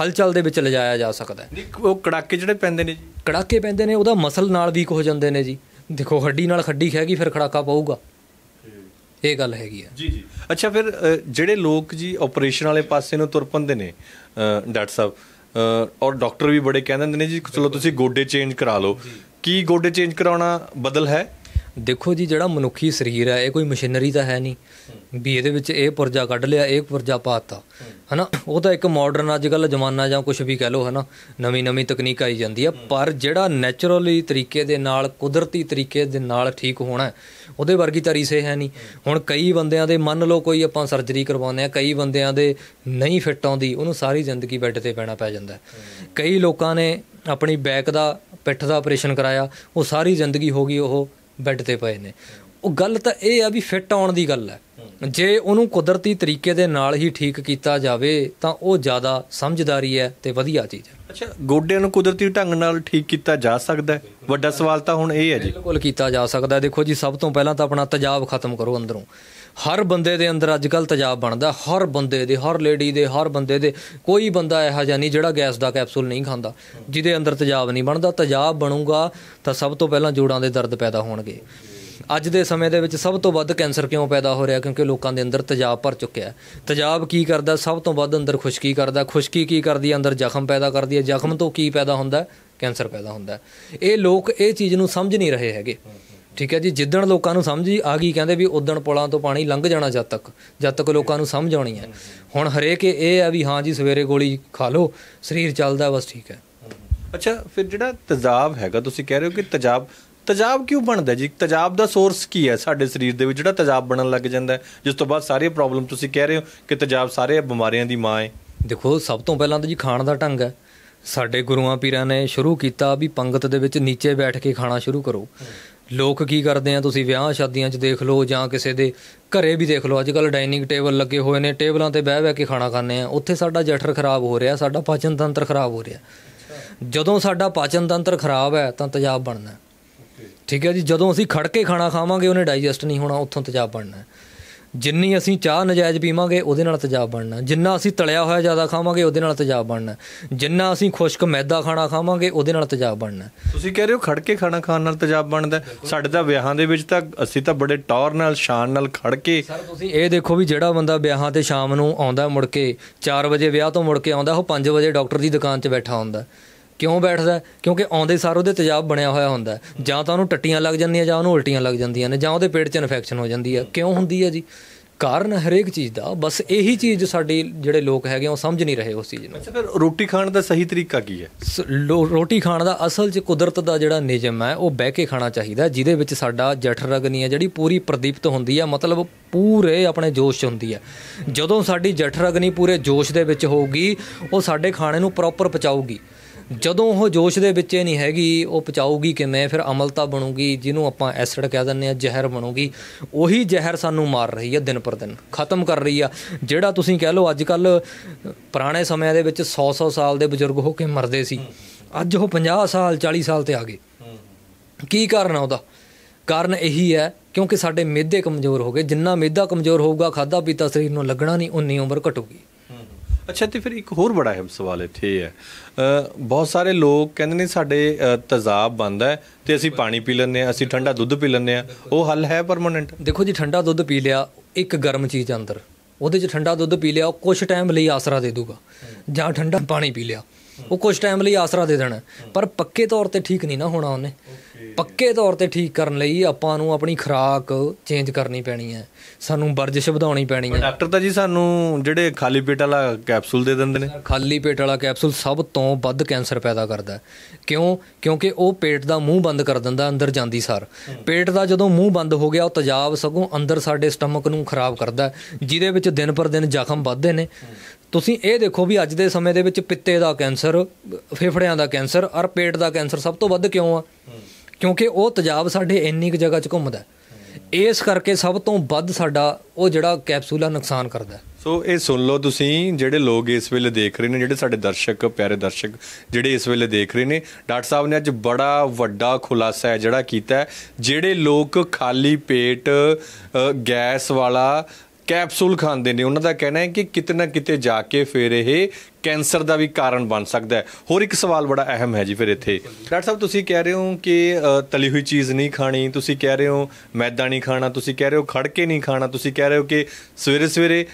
ਹਲਚਲ ਦੇ ਵਿੱਚ ਲਜਾਇਆ ਜਾ ਸਕਦਾ ਹੈ ਉਹ ਕੜਾਕੇ ਜਿਹੜੇ ਪੈਂਦੇ ਨੇ ਕੜਾਕੇ ਪੈਂਦੇ ਨੇ ਉਹਦਾ ਮਸਲ ਨਾਲ ਵੀਕ ਹੋ ਜਾਂਦੇ ਨੇ ਜੀ ਦੇਖੋ ਹੱਡੀ ਨਾਲ ਖੱਡੀ ਖੈਗੀ ਫਿਰ ਖੜਾਕਾ ਪਊਗਾ ਇਹ ਗੱਲ ਹੈਗੀ ਆ ਜੀ ਜੀ ਅੱਛਾ ਫਿਰ ਜਿਹੜੇ ਲੋਕ ਜੀ ਆਪਰੇਸ਼ਨ ਵਾਲੇ ਪਾਸੇ ਨੂੰ ਤੁਰ ਪੰਦੇ ਨੇ ਡਾਕਟਰ ਸਾਹਿਬ ਔਰ ਡਾਕਟਰ ਵੀ ਬੜੇ ਕਹਿੰਦੇ ਨੇ ਜੀ ਚਲੋ ਤੁਸੀਂ ਗੋਡੇ ਚੇਂਜ ਕਰਾ ਲਓ ਕੀ ਗੋਡੇ ਚੇਂਜ ਕਰਾਉਣਾ ਬਦਲ ਹੈ ਦੇਖੋ ਜੀ ਜਿਹੜਾ ਮਨੁੱਖੀ ਸਰੀਰ ਹੈ ਇਹ ਕੋਈ ਮਸ਼ੀਨਰੀ ਤਾਂ ਹੈ ਨਹੀਂ ਵੀ ਇਹਦੇ ਵਿੱਚ ਇਹ ਪੁਰਜਾ ਕੱਢ ਲਿਆ ਇਹ ਪੁਰਜਾ ਪਾਤਾ ਹਨਾ ਉਹ ਤਾਂ ਇੱਕ ਮਾਡਰਨ ਅੱਜ ਕੱਲ ਜ਼ਮਾਨਾ ਜਾਂ ਕੁਝ ਵੀ ਕਹਿ ਲੋ ਹਨਾ ਨਵੀਂ ਨਵੀਂ ਤਕਨੀਕ ਆਈ ਜਾਂਦੀ ਆ ਪਰ ਜਿਹੜਾ ਨੇਚਰਲੀ ਤਰੀਕੇ ਦੇ ਨਾਲ ਕੁਦਰਤੀ ਤਰੀਕੇ ਦੇ ਨਾਲ ਠੀਕ ਹੋਣਾ ਉਹਦੇ ਵਰਗੀ ਤਾਂ ਰੀਸੇ ਹੈ ਨਹੀਂ ਹੁਣ ਕਈ ਬੰਦਿਆਂ ਦੇ ਮੰਨ ਲਓ ਕੋਈ ਆਪਾਂ ਸਰਜਰੀ ਕਰਵਾਉਂਦੇ ਆ ਕਈ ਬੰਦਿਆਂ ਦੇ ਨਹੀਂ ਫਿੱਟ ਆਉਂਦੀ ਉਹਨੂੰ ਸਾਰੀ ਜ਼ਿੰਦਗੀ ਬੈੱਡ ਤੇ ਪੈਣਾ ਪੈ ਜਾਂਦਾ ਕਈ ਲੋਕਾਂ ਨੇ ਆਪਣੀ ਬੈਕ ਦਾ ਪਿੱਠ ਦਾ ਆਪਰੇਸ਼ਨ ਕਰਾਇਆ ਉਹ ਸਾਰੀ ਜ਼ਿੰਦਗੀ ਹੋ ਗਈ ਉਹ ਬੈੱਡ ਤੇ ਪਏ ਨੇ ਉਹ ਗੱਲ ਤਾਂ ਇਹ ਆ ਵੀ ਫਿੱਟ ਆਉਣ ਦੀ ਗੱਲ ਹੈ ਜੇ ਉਹਨੂੰ ਕੁਦਰਤੀ ਤਰੀਕੇ ਦੇ ਨਾਲ ਹੀ ਠੀਕ ਕੀਤਾ ਜਾਵੇ ਤਾਂ ਉਹ ਜ਼ਿਆਦਾ ਸਮਝਦਾਰੀ ਹੈ ਤੇ ਵਧੀਆ ਚੀਜ਼ ਹੈ ਅੱਛਾ ਗੋਡਿਆਂ ਨੂੰ ਕੁਦਰਤੀ ਢੰਗ ਨਾਲ ਠੀਕ ਕੀਤਾ ਜਾ ਸਕਦਾ ਹੈ ਵੱਡਾ ਸਵਾਲ ਤਾਂ ਹੁਣ ਇਹ ਹੈ ਜੀ ਬਿਲਕੁਲ ਕੀਤਾ ਜਾ ਸਕਦਾ ਹੈ ਦੇਖੋ ਜੀ ਸਭ ਤੋਂ ਪਹਿਲਾਂ ਤਾਂ ਆਪਣਾ ਤਜਾਬ ਖਤਮ ਕਰੋ ਅੰਦਰੋਂ ਹਰ ਬੰਦੇ ਦੇ ਅੰਦਰ ਅੱਜ ਕੱਲ ਤਜਾਬ ਬਣਦਾ ਹਰ ਬੰਦੇ ਦੇ ਹਰ ਲੇਡੀ ਦੇ ਹਰ ਬੰਦੇ ਦੇ ਕੋਈ ਬੰਦਾ ਇਹੋ ਜਿਹਾ ਨਹੀਂ ਜਿਹੜਾ ਗੈਸ ਦਾ ਕੈਪਸੂਲ ਨਹੀਂ ਖਾਂਦਾ ਜਿਹਦੇ ਅੰਦਰ ਤਜਾਬ ਨਹੀਂ ਬਣਦਾ ਤਜਾਬ ਬਣੂਗਾ ਤਾਂ ਸਭ ਤੋਂ ਪਹਿਲਾਂ ਜੋੜਾਂ ਦੇ ਦਰਦ ਪੈਦਾ ਹੋਣਗੇ ਅੱਜ ਦੇ ਸਮੇਂ ਦੇ ਵਿੱਚ ਸਭ ਤੋਂ ਵੱਧ ਕੈਂਸਰ ਕਿਉਂ ਪੈਦਾ ਹੋ ਰਿਹਾ ਕਿਉਂਕਿ ਲੋਕਾਂ ਦੇ ਅੰਦਰ ਤੇਜ਼ਾਬ ਭਰ ਚੁੱਕਿਆ ਹੈ ਤੇਜ਼ਾਬ ਕੀ ਕਰਦਾ ਸਭ ਤੋਂ ਵੱਧ ਅੰਦਰ ਖੁਸ਼ਕੀ ਕਰਦਾ ਖੁਸ਼ਕੀ ਕੀ ਕਰਦੀ ਅੰਦਰ ਜ਼ਖਮ ਪੈਦਾ ਕਰਦੀ ਹੈ ਜ਼ਖਮ ਤੋਂ ਕੀ ਪੈਦਾ ਹੁੰਦਾ ਕੈਂਸਰ ਪੈਦਾ ਹੁੰਦਾ ਇਹ ਲੋਕ ਇਹ ਚੀਜ਼ ਨੂੰ ਸਮਝ ਨਹੀਂ ਰਹੇ ਹੈਗੇ ਠੀਕ ਹੈ ਜੀ ਜਿੱਦਣ ਲੋਕਾਂ ਨੂੰ ਸਮਝ ਆ ਗਈ ਕਹਿੰਦੇ ਵੀ ਉਦਣ ਪੁਲਾਂ ਤੋਂ ਪਾਣੀ ਲੰਘ ਜਾਣਾ ਜਦ ਤੱਕ ਜਦ ਤੱਕ ਲੋਕਾਂ ਨੂੰ ਸਮਝ ਆਉਣੀ ਹੈ ਹੁਣ ਹਰੇਕ ਇਹ ਆ ਵੀ ਹਾਂ ਜੀ ਸਵੇਰੇ ਗੋਲੀ ਖਾ ਲਓ ਸਰੀਰ ਚੱਲਦਾ ਬਸ ਠੀਕ ਹੈ ਅੱਛਾ ਫਿਰ ਜਿਹੜਾ ਤੇਜ਼ਾਬ ਹੈਗਾ ਤੁਸੀਂ ਕਹਿ ਰਹੇ ਹੋ ਕਿ ਤੇਜ਼ਾਬ ਤੇਜ਼ਾਬ ਕਿਉਂ ਬਣਦਾ ਜੀ ਤੇਜ਼ਾਬ ਦਾ ਸੋਰਸ ਕੀ ਹੈ ਸਾਡੇ ਸਰੀਰ ਦੇ ਵਿੱਚ ਜਿਹੜਾ ਤੇਜ਼ਾਬ ਬਣਨ ਲੱਗ ਜਾਂਦਾ ਜਿਸ ਤੋਂ ਬਾਅਦ ਸਾਰੀਆਂ ਪ੍ਰੋਬਲਮ ਤੁਸੀਂ ਕਹਿ ਰਹੇ ਹੋ ਕਿ ਤੇਜ਼ਾਬ ਸਾਰੇ ਬਿਮਾਰੀਆਂ ਦੀ ਮਾਂ ਹੈ ਦੇਖੋ ਸਭ ਤੋਂ ਪਹਿਲਾਂ ਤਾਂ ਜੀ ਖਾਣ ਦਾ ਢੰਗ ਹੈ ਸਾਡੇ ਗੁਰੂਆਂ ਪੀਰਾਂ ਨੇ ਸ਼ੁਰੂ ਕੀਤਾ ਵੀ ਪੰਗਤ ਦੇ ਵਿੱਚ ਨੀਚੇ ਬੈਠ ਕੇ ਖਾਣਾ ਸ਼ੁਰੂ ਕਰੋ ਲੋਕ ਕੀ ਕਰਦੇ ਆ ਤੁਸੀਂ ਵਿਆਹ ਸ਼ਾਦੀਆਂ 'ਚ ਦੇਖ ਲਓ ਜਾਂ ਕਿਸੇ ਦੇ ਘਰੇ ਵੀ ਦੇਖ ਲਓ ਅੱਜ ਕੱਲ ਡਾਈਨਿੰਗ ਟੇਬਲ ਲੱਗੇ ਹੋਏ ਨੇ ਟੇਬਲਾਂ ਤੇ ਬਹਿ ਬਹਿ ਕੇ ਖਾਣਾ ਖਾਂਦੇ ਆ ਉੱਥੇ ਸਾਡਾ ਜਠਰ ਖਰਾਬ ਹੋ ਰਿਹਾ ਸਾਡਾ ਪਾਚਨ ਤੰਤਰ ਖਰਾਬ ਹੋ ਰਿਹਾ ਜਦੋਂ ਸਾਡਾ ਪਾਚਨ ਤੰਤਰ ਖਰਾਬ ਹੈ ਤਾਂ ਤੇਜ਼ਾਬ ਬਣਦਾ ਠੀਕ ਹੈ ਜੀ ਜਦੋਂ ਅਸੀਂ ਖੜ ਕੇ ਖਾਣਾ ਖਾਵਾਂਗੇ ਉਹਨੇ ਡਾਈਜੈਸਟ ਨਹੀਂ ਹੋਣਾ ਉੱਥੋਂ ਤੇਜ਼ਾਬ ਬਣਨਾ ਜਿੰਨੀ ਅਸੀਂ ਚਾਹ ਨਜਾਇਜ਼ ਪੀਵਾਂਗੇ ਉਹਦੇ ਨਾਲ ਤੇਜ਼ਾਬ ਬਣਨਾ ਜਿੰਨਾ ਅਸੀਂ ਤਲਿਆ ਹੋਇਆ ਜ਼ਿਆਦਾ ਖਾਵਾਂਗੇ ਉਹਦੇ ਨਾਲ ਤੇਜ਼ਾਬ ਬਣਨਾ ਜਿੰਨਾ ਅਸੀਂ ਖੁਸ਼ਕ ਮੈਦਾ ਖਾਣਾ ਖਾਵਾਂਗੇ ਉਹਦੇ ਨਾਲ ਤੇਜ਼ਾਬ ਬਣਨਾ ਤੁਸੀਂ ਕਹਿ ਰਹੇ ਹੋ ਖੜ ਕੇ ਖਾਣਾ ਖਾਣ ਨਾਲ ਤੇਜ਼ਾਬ ਬਣਦਾ ਸਾਡੇ ਤਾਂ ਵਿਆਹਾਂ ਦੇ ਵਿੱਚ ਤਾਂ ਅਸੀਂ ਤਾਂ ਬੜੇ ਟੌਰ ਨਾਲ ਸ਼ਾਨ ਨਾਲ ਖੜ ਕੇ ਸਰ ਤੁਸੀਂ ਇਹ ਦੇਖੋ ਵੀ ਜਿਹੜਾ ਬੰਦਾ ਵਿਆਹਾਂ ਤੇ ਸ਼ਾਮ ਨੂੰ ਆਉਂਦਾ ਮੁੜ ਕੇ 4 ਵਜੇ ਵਿਆਹ ਤੋਂ ਮੁੜ ਕੇ ਆਉਂਦਾ ਉਹ 5 ਵਜੇ ਡਾਕਟਰ ਦੀ ਦੁਕਾਨ 'ਚ ਬੈਠਾ ਹੁੰਦਾ ਕਿਉਂ ਬੈਠਦਾ ਕਿਉਂਕਿ ਆਉਂਦੇ ਸਾਰ ਉਹਦੇ ਤੇਜ਼ਾਬ ਬਣਿਆ ਹੋਇਆ ਹੁੰਦਾ ਜਾਂ ਤਾਂ ਉਹਨੂੰ ਟੱਟੀਆਂ ਲੱਗ ਜਾਂਦੀਆਂ ਜਾਂ ਉਹਨੂੰ ਉਲਟੀਆਂ ਲੱਗ ਜਾਂਦੀਆਂ ਨੇ ਜਾਂ ਉਹਦੇ ਪੇਟ 'ਚ ਇਨਫੈਕਸ਼ਨ ਹੋ ਜਾਂਦੀ ਹੈ ਕਿਉਂ ਹੁੰਦੀ ਹੈ ਜੀ ਕਾਰਨ ਹਰੇਕ ਚੀਜ਼ ਦਾ ਬਸ ਇਹੀ ਚੀਜ਼ ਸਾਡੇ ਜਿਹੜੇ ਲੋਕ ਹੈਗੇ ਉਹ ਸਮਝ ਨਹੀਂ ਰਹੇ ਉਸ ਚੀਜ਼ ਨੂੰ ਅੱਛਾ ਫਿਰ ਰੋਟੀ ਖਾਣ ਦਾ ਸਹੀ ਤਰੀਕਾ ਕੀ ਹੈ ਰੋਟੀ ਖਾਣ ਦਾ ਅਸਲ 'ਚ ਕੁਦਰਤ ਦਾ ਜਿਹੜਾ ਨਿਯਮ ਹੈ ਉਹ ਬਹਿ ਕੇ ਖਾਣਾ ਚਾਹੀਦਾ ਜਿਹਦੇ ਵਿੱਚ ਸਾਡਾ ਜਠਰ ਅਗਨੀ ਹੈ ਜਿਹੜੀ ਪੂਰੀ ਪ੍ਰਦੀਪਤ ਹੁੰਦੀ ਹੈ ਮਤਲਬ ਪੂਰੇ ਆਪਣੇ ਜੋਸ਼ 'ਚ ਹੁੰਦੀ ਹੈ ਜਦੋਂ ਸਾਡੀ ਜਠਰ ਅਗਨੀ ਪੂਰੇ ਜੋਸ਼ ਦੇ ਵਿੱਚ ਹੋਊਗੀ ਉਹ ਸਾਡੇ ਖਾਣੇ ਨੂੰ ਪ੍ਰੋਪਰ ਪਚਾਊਗੀ ਜਦੋਂ ਉਹ ਜੋਸ਼ ਦੇ ਵਿੱਚ ਇਹ ਨਹੀਂ ਹੈਗੀ ਉਹ ਪਚਾਊਗੀ ਕਿਵੇਂ ਫਿਰ ਅਮਲਤਾ ਬਣੂਗੀ ਜਿਹਨੂੰ ਆਪਾਂ ਐਸਿਡ ਕਹਿ ਦਿੰਦੇ ਆ ਜ਼ਹਿਰ ਬਣੂਗੀ ਉਹੀ ਜ਼ਹਿਰ ਸਾਨੂੰ ਮਾਰ ਰਹੀ ਆ ਦਿਨ ਪਰ ਦਿਨ ਖਤਮ ਕਰ ਰਹੀ ਆ ਜਿਹੜਾ ਤੁਸੀਂ ਕਹਿ ਲਓ ਅੱਜ ਕੱਲ ਪੁਰਾਣੇ ਸਮਿਆਂ ਦੇ ਵਿੱਚ 100 100 ਸਾਲ ਦੇ ਬਜ਼ੁਰਗ ਹੋ ਕੇ ਮਰਦੇ ਸੀ ਅੱਜ ਉਹ 50 ਸਾਲ 40 ਸਾਲ ਤੇ ਆ ਗਏ ਕੀ ਕਾਰਨ ਆ ਉਹਦਾ ਕਾਰਨ ਇਹੀ ਹੈ ਕਿਉਂਕਿ ਸਾਡੇ ਮਿਹਦੇ ਕਮਜ਼ੋਰ ਹੋ ਗਏ ਜਿੰਨਾ ਮਿਹਦਾ ਕਮਜ਼ੋਰ ਹੋਊਗਾ ਖਾਦਾ ਪੀਤਾ ਸਰੀਰ ਨੂੰ ਲੱਗਣਾ ਨਹੀਂ ਉਨੀ ਉਮਰ ਘਟੂਗੀ ਅੱਛਾ ਤੇ ਫਿਰ ਇੱਕ ਹੋਰ ਬੜਾ ਅਹਿਮ ਸਵਾਲ ਇੱਥੇ ਹੈ ਬਹੁਤ ਸਾਰੇ ਲੋਕ ਕਹਿੰਦੇ ਨੇ ਸਾਡੇ ਤਜ਼ਾਬ ਬੰਦਾ ਹੈ ਤੇ ਅਸੀਂ ਪਾਣੀ ਪੀ ਲੈਂਦੇ ਆ ਅਸੀਂ ਠੰਡਾ ਦੁੱਧ ਪੀ ਲੈਂਦੇ ਆ ਉਹ ਹੱਲ ਹੈ ਪਰਮਨੈਂਟ ਦੇਖੋ ਜੀ ਠੰਡਾ ਦੁੱਧ ਪੀ ਲਿਆ ਇੱਕ ਗਰਮ ਚੀਜ਼ ਅੰਦਰ ਉਹਦੇ 'ਚ ਠੰਡਾ ਦੁੱਧ ਪੀ ਲਿਆ ਉਹ ਕੁਝ ਟਾਈਮ ਲਈ ਆਸਰਾ ਦੇ ਦੂਗਾ ਜਾਂ ਠੰਡਾ ਪਾਣੀ ਪੀ ਲਿਆ ਉਹ ਕੁਝ ਟਾਈਮ ਲਈ ਆਸਰਾ ਦੇ ਦੇਣਾ ਪਰ ਪੱਕੇ ਤੌਰ ਤੇ ਠੀਕ ਨਹੀਂ ਨਾ ਹੋਣਾ ਉਹਨੇ ਪੱਕੇ ਤੌਰ ਤੇ ਠੀਕ ਕਰਨ ਲਈ ਆਪਾਂ ਨੂੰ ਆਪਣੀ ਖੁਰਾਕ ਚੇਂਜ ਕਰਨੀ ਪੈਣੀ ਹੈ ਸਾਨੂੰ ਵਰਜਿਸ਼ ਵਧਾਉਣੀ ਪੈਣੀ ਹੈ ਡਾਕਟਰ ਤਾਂ ਜੀ ਸਾਨੂੰ ਜਿਹੜੇ ਖਾਲੀ ਪੇਟ ਵਾਲਾ ਕੈਪਸੂਲ ਦੇ ਦਿੰਦੇ ਨੇ ਖਾਲੀ ਪੇਟ ਵਾਲਾ ਕੈਪਸੂਲ ਸਭ ਤੋਂ ਵੱਧ ਕੈਂਸਰ ਪੈਦਾ ਕਰਦਾ ਕਿਉਂ ਕਿਉਂਕਿ ਉਹ ਪੇਟ ਦਾ ਮੂੰਹ ਬੰਦ ਕਰ ਦਿੰਦਾ ਅੰਦਰ ਜਾਂਦੀ ਸਾਰ ਪੇਟ ਦਾ ਜਦੋਂ ਮੂੰਹ ਬੰਦ ਹੋ ਗਿਆ ਉਹ ਤਜਾਬ ਸਗੋਂ ਅੰਦਰ ਸਾਡੇ ਸਟਮਕ ਨੂੰ ਖਰਾਬ ਕਰਦਾ ਜਿਹਦੇ ਵਿੱਚ ਦਿਨ ਪਰ ਦਿਨ ਜ਼ਖਮ ਵੱਧਦੇ ਨੇ ਤੁਸੀਂ ਇਹ ਦੇਖੋ ਵੀ ਅੱਜ ਦੇ ਸਮੇਂ ਦੇ ਵਿੱਚ ਪਿੱਤੇ ਦਾ ਕੈਂਸਰ ਫੇਫੜਿਆਂ ਦਾ ਕੈਂਸਰ ਔਰ ਪੇਟ ਦਾ ਕੈਂਸਰ ਸਭ ਤੋਂ ਵੱਧ ਕਿਉਂ ਆ ਕਿਉਂਕਿ ਉਹ ਤਜਾਬ ਸਾਡੇ ਇੰਨੀ ਕੁ ਜਗ੍ਹਾ 'ਚ ਘੁੰਮਦਾ ਇਸ ਕਰਕੇ ਸਭ ਤੋਂ ਵੱਧ ਸਾਡਾ ਉਹ ਜਿਹੜਾ ਕੈਪਸੂਲਾ ਨੁਕਸਾਨ ਕਰਦਾ ਸੋ ਇਹ ਸੁਣ ਲਓ ਤੁਸੀਂ ਜਿਹੜੇ ਲੋਕ ਇਸ ਵੇਲੇ ਦੇਖ ਰਹੇ ਨੇ ਜਿਹੜੇ ਸਾਡੇ ਦਰਸ਼ਕ ਪਿਆਰੇ ਦਰਸ਼ਕ ਜਿਹੜੇ ਇਸ ਵੇਲੇ ਦੇਖ ਰਹੇ ਨੇ ਡਾਕਟਰ ਸਾਹਿਬ ਨੇ ਅੱਜ ਬੜਾ ਵੱਡਾ ਖੁਲਾਸਾ ਹੈ ਜਿਹੜਾ ਕੀਤਾ ਜਿਹੜੇ ਲੋਕ ਖਾਲੀ ਪੇਟ ਗੈਸ ਵਾਲਾ ਕੈਪਸੂਲ ਖਾਂਦੇ ਨੇ ਉਹਨਾਂ ਦਾ ਕਹਿਣਾ ਹੈ ਕਿ ਕਿਤਨਾ ਕਿਤੇ ਜਾ ਕੇ ਫੇਰ ਇਹ ਕੈਂਸਰ ਦਾ ਵੀ ਕਾਰਨ ਬਣ ਸਕਦਾ ਹੈ ਹੋਰ ਇੱਕ ਸਵਾਲ ਬੜਾ ਅਹਿਮ ਹੈ ਜੀ ਫਿਰ ਇੱਥੇ ਡਾਕਟਰ ਸਾਹਿਬ ਤੁਸੀਂ ਕਹਿ ਰਹੇ ਹੋ ਕਿ ਤਲੀ ਹੋਈ ਚੀਜ਼ ਨਹੀਂ ਖਾਣੀ ਤੁਸੀਂ ਕਹਿ ਰਹੇ ਹੋ ਮੈਦਾ ਨਹੀਂ ਖਾਣਾ ਤੁਸੀਂ ਕਹਿ ਰਹੇ ਹੋ ਖੜ ਕੇ ਨਹੀਂ ਖਾਣਾ ਤੁਸੀਂ ਕਹਿ ਰਹੇ ਹੋ ਕਿ ਸਵੇਰੇ ਸਵੇਰੇ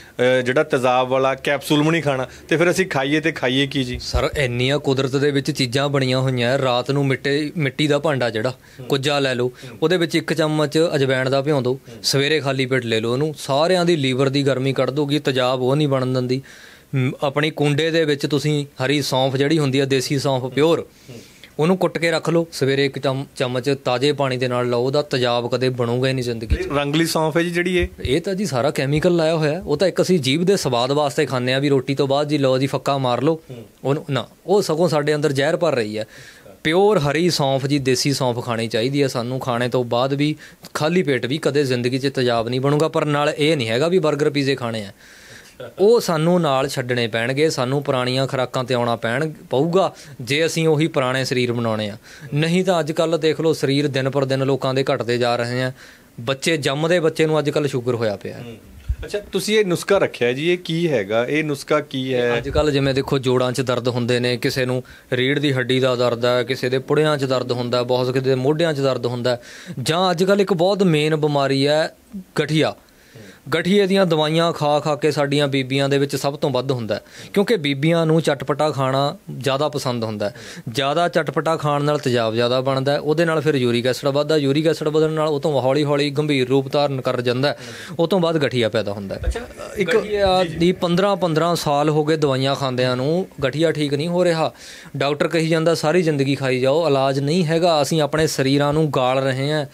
ਜਿਹੜਾ ਤਜ਼ਾਬ ਵਾਲਾ ਕੈਪਸੂਲ ਨਹੀਂ ਖਾਣਾ ਤੇ ਫਿਰ ਅਸੀਂ ਖਾਈਏ ਤੇ ਖਾਈਏ ਕੀ ਜੀ ਸਰ ਇੰਨੀਆਂ ਕੁਦਰਤ ਦੇ ਵਿੱਚ ਚੀਜ਼ਾਂ ਬਣੀਆਂ ਹੋਈਆਂ ਰਾਤ ਨੂੰ ਮਿੱਟੀ ਮਿੱਟੀ ਦਾ ਭਾਂਡਾ ਜਿਹੜਾ ਕੁਝਾ ਲੈ ਲਓ ਉਹਦੇ ਵਿੱਚ ਇੱਕ ਚਮਚ ਅਜਵਾਇਣ ਦਾ ਭਿਉਂ ਦਿਓ ਸਵੇਰੇ ਖਾਲੀ ਪੇਟ ਲੈ ਲਓ ਉਹਨੂੰ ਸਾਰਿਆਂ ਦੀ ਲੀਵਰ ਦੀ ਗਰਮੀ ਕੱਢ ਦੋਗੀ ਤੇਜ਼ਾਬ ਉਹ ਨਹੀਂ ਬਣਨ ਦਿੰਦੀ ਆਪਣੀ ਕੁੰਡੇ ਦੇ ਵਿੱਚ ਤੁਸੀਂ ਹਰੀ ਸੌਂਫ ਜਿਹੜੀ ਹੁੰਦੀ ਹੈ ਦੇਸੀ ਸੌਂਫ ਪਿਓਰ ਉਹਨੂੰ ਕੁੱਟ ਕੇ ਰੱਖ ਲਓ ਸਵੇਰੇ ਇੱਕ ਚਮਚ ਤਾਜ਼ੇ ਪਾਣੀ ਦੇ ਨਾਲ ਲਓ ਉਹਦਾ ਤਜਾਬ ਕਦੇ ਬਣੂਗਾ ਹੀ ਨਹੀਂ ਜ਼ਿੰਦਗੀ 'ਚ ਰੰਗਲੀ ਸੌਂਫ ਹੈ ਜੀ ਜਿਹੜੀ ਇਹ ਇਹ ਤਾਂ ਜੀ ਸਾਰਾ ਕੈਮੀਕਲ ਲਾਇਆ ਹੋਇਆ ਉਹ ਤਾਂ ਇੱਕ ਅਸੀਂ ਜੀਭ ਦੇ ਸਵਾਦ ਵਾਸਤੇ ਖਾਂਦੇ ਆ ਵੀ ਰੋਟੀ ਤੋਂ ਬਾਅਦ ਜੀ ਲਓ ਜੀ ਫੱਕਾ ਮਾਰ ਲਓ ਉਹਨੂੰ ਨਾ ਉਹ ਸਗੋਂ ਸਾਡੇ ਅੰਦਰ ਜ਼ਹਿਰ ਭਰ ਰਹੀ ਹੈ ਪਿਓਰ ਹਰੀ ਸੌਂਫ ਜੀ ਦੇਸੀ ਸੌਂਫ ਖਾਣੀ ਚਾਹੀਦੀ ਹੈ ਸਾਨੂੰ ਖਾਣੇ ਤੋਂ ਬਾਅਦ ਵੀ ਖਾਲੀ ਪੇਟ ਵੀ ਕਦੇ ਜ਼ਿੰਦਗੀ 'ਚ ਤਜਾਬ ਨਹੀਂ ਬਣੂਗਾ ਪਰ ਨਾਲ ਇਹ ਨਹੀਂ ਹੈਗਾ ਵੀ 버ਗਰ ਪੀਜ਼ੇ ਖਾਣੇ ਆ ਉਹ ਸਾਨੂੰ ਨਾਲ ਛੱਡਣੇ ਪੈਣਗੇ ਸਾਨੂੰ ਪੁਰਾਣੀਆਂ ਖਰਾਕਾਂ ਤੇ ਆਉਣਾ ਪੈਣ ਪਊਗਾ ਜੇ ਅਸੀਂ ਉਹੀ ਪੁਰਾਣੇ ਸਰੀਰ ਬਣਾਉਣੇ ਆ ਨਹੀਂ ਤਾਂ ਅੱਜ ਕੱਲ ਦੇਖ ਲਓ ਸਰੀਰ ਦਿਨ ਪਰ ਦਿਨ ਲੋਕਾਂ ਦੇ ਘਟਦੇ ਜਾ ਰਹੇ ਆ ਬੱਚੇ ਜੰਮਦੇ ਬੱਚੇ ਨੂੰ ਅੱਜ ਕੱਲ ਸ਼ੂਗਰ ਹੋਇਆ ਪਿਆ ਅੱਛਾ ਤੁਸੀਂ ਇਹ ਨੁਸਖਾ ਰੱਖਿਆ ਜੀ ਇਹ ਕੀ ਹੈਗਾ ਇਹ ਨੁਸਖਾ ਕੀ ਹੈ ਅੱਜ ਕੱਲ ਜਿਵੇਂ ਦੇਖੋ ਜੋੜਾਂ 'ਚ ਦਰਦ ਹੁੰਦੇ ਨੇ ਕਿਸੇ ਨੂੰ ਰੀੜ ਦੀ ਹੱਡੀ ਦਾ ਦਰਦ ਹੈ ਕਿਸੇ ਦੇ ਪੁੜਿਆਂ 'ਚ ਦਰਦ ਹੁੰਦਾ ਬਹੁਤ ਕਿਸੇ ਦੇ ਮੋਢਿਆਂ 'ਚ ਦਰਦ ਹੁੰਦਾ ਜਾਂ ਅੱਜ ਕੱਲ ਇੱਕ ਬਹੁਤ ਮੇਨ ਬਿਮਾਰੀ ਹੈ ਗਠੀਆ ਗਠੀਏ ਦੀਆਂ ਦਵਾਈਆਂ ਖਾ ਖਾ ਕੇ ਸਾਡੀਆਂ ਬੀਬੀਆਂ ਦੇ ਵਿੱਚ ਸਭ ਤੋਂ ਵੱਧ ਹੁੰਦਾ ਕਿਉਂਕਿ ਬੀਬੀਆਂ ਨੂੰ ਚਟਪਟਾ ਖਾਣਾ ਜ਼ਿਆਦਾ ਪਸੰਦ ਹੁੰਦਾ ਜ਼ਿਆਦਾ ਚਟਪਟਾ ਖਾਣ ਨਾਲ ਤੇਜ਼ਾਬ ਜ਼ਿਆਦਾ ਬਣਦਾ ਉਹਦੇ ਨਾਲ ਫਿਰ ਯੂਰਿਕ ਐਸਿਡ ਵੱਧਦਾ ਯੂਰਿਕ ਐਸਿਡ ਵਧਣ ਨਾਲ ਉਹ ਤੋਂ ਹੌਲੀ ਹੌਲੀ ਗੰਭੀਰ ਰੂਪ ਧਾਰਨ ਕਰ ਜਾਂਦਾ ਉਹ ਤੋਂ ਬਾਅਦ ਗਠੀਆ ਪੈਦਾ ਹੁੰਦਾ ਅੱਛਾ ਇੱਕ ਦੀ 15 15 ਸਾਲ ਹੋ ਗਏ ਦਵਾਈਆਂ ਖਾਂਦਿਆਂ ਨੂੰ ਗਠੀਆ ਠੀਕ ਨਹੀਂ ਹੋ ਰਿਹਾ ਡਾਕਟਰ ਕਹੀ ਜਾਂਦਾ ਸਾਰੀ ਜ਼ਿੰਦਗੀ ਖਾਈ ਜਾਓ ਇਲਾਜ ਨਹੀਂ ਹੈਗਾ ਅਸੀਂ ਆਪਣੇ ਸਰੀਰਾਂ ਨੂੰ ਗਾਲ ਰਹੇ ਹਾਂ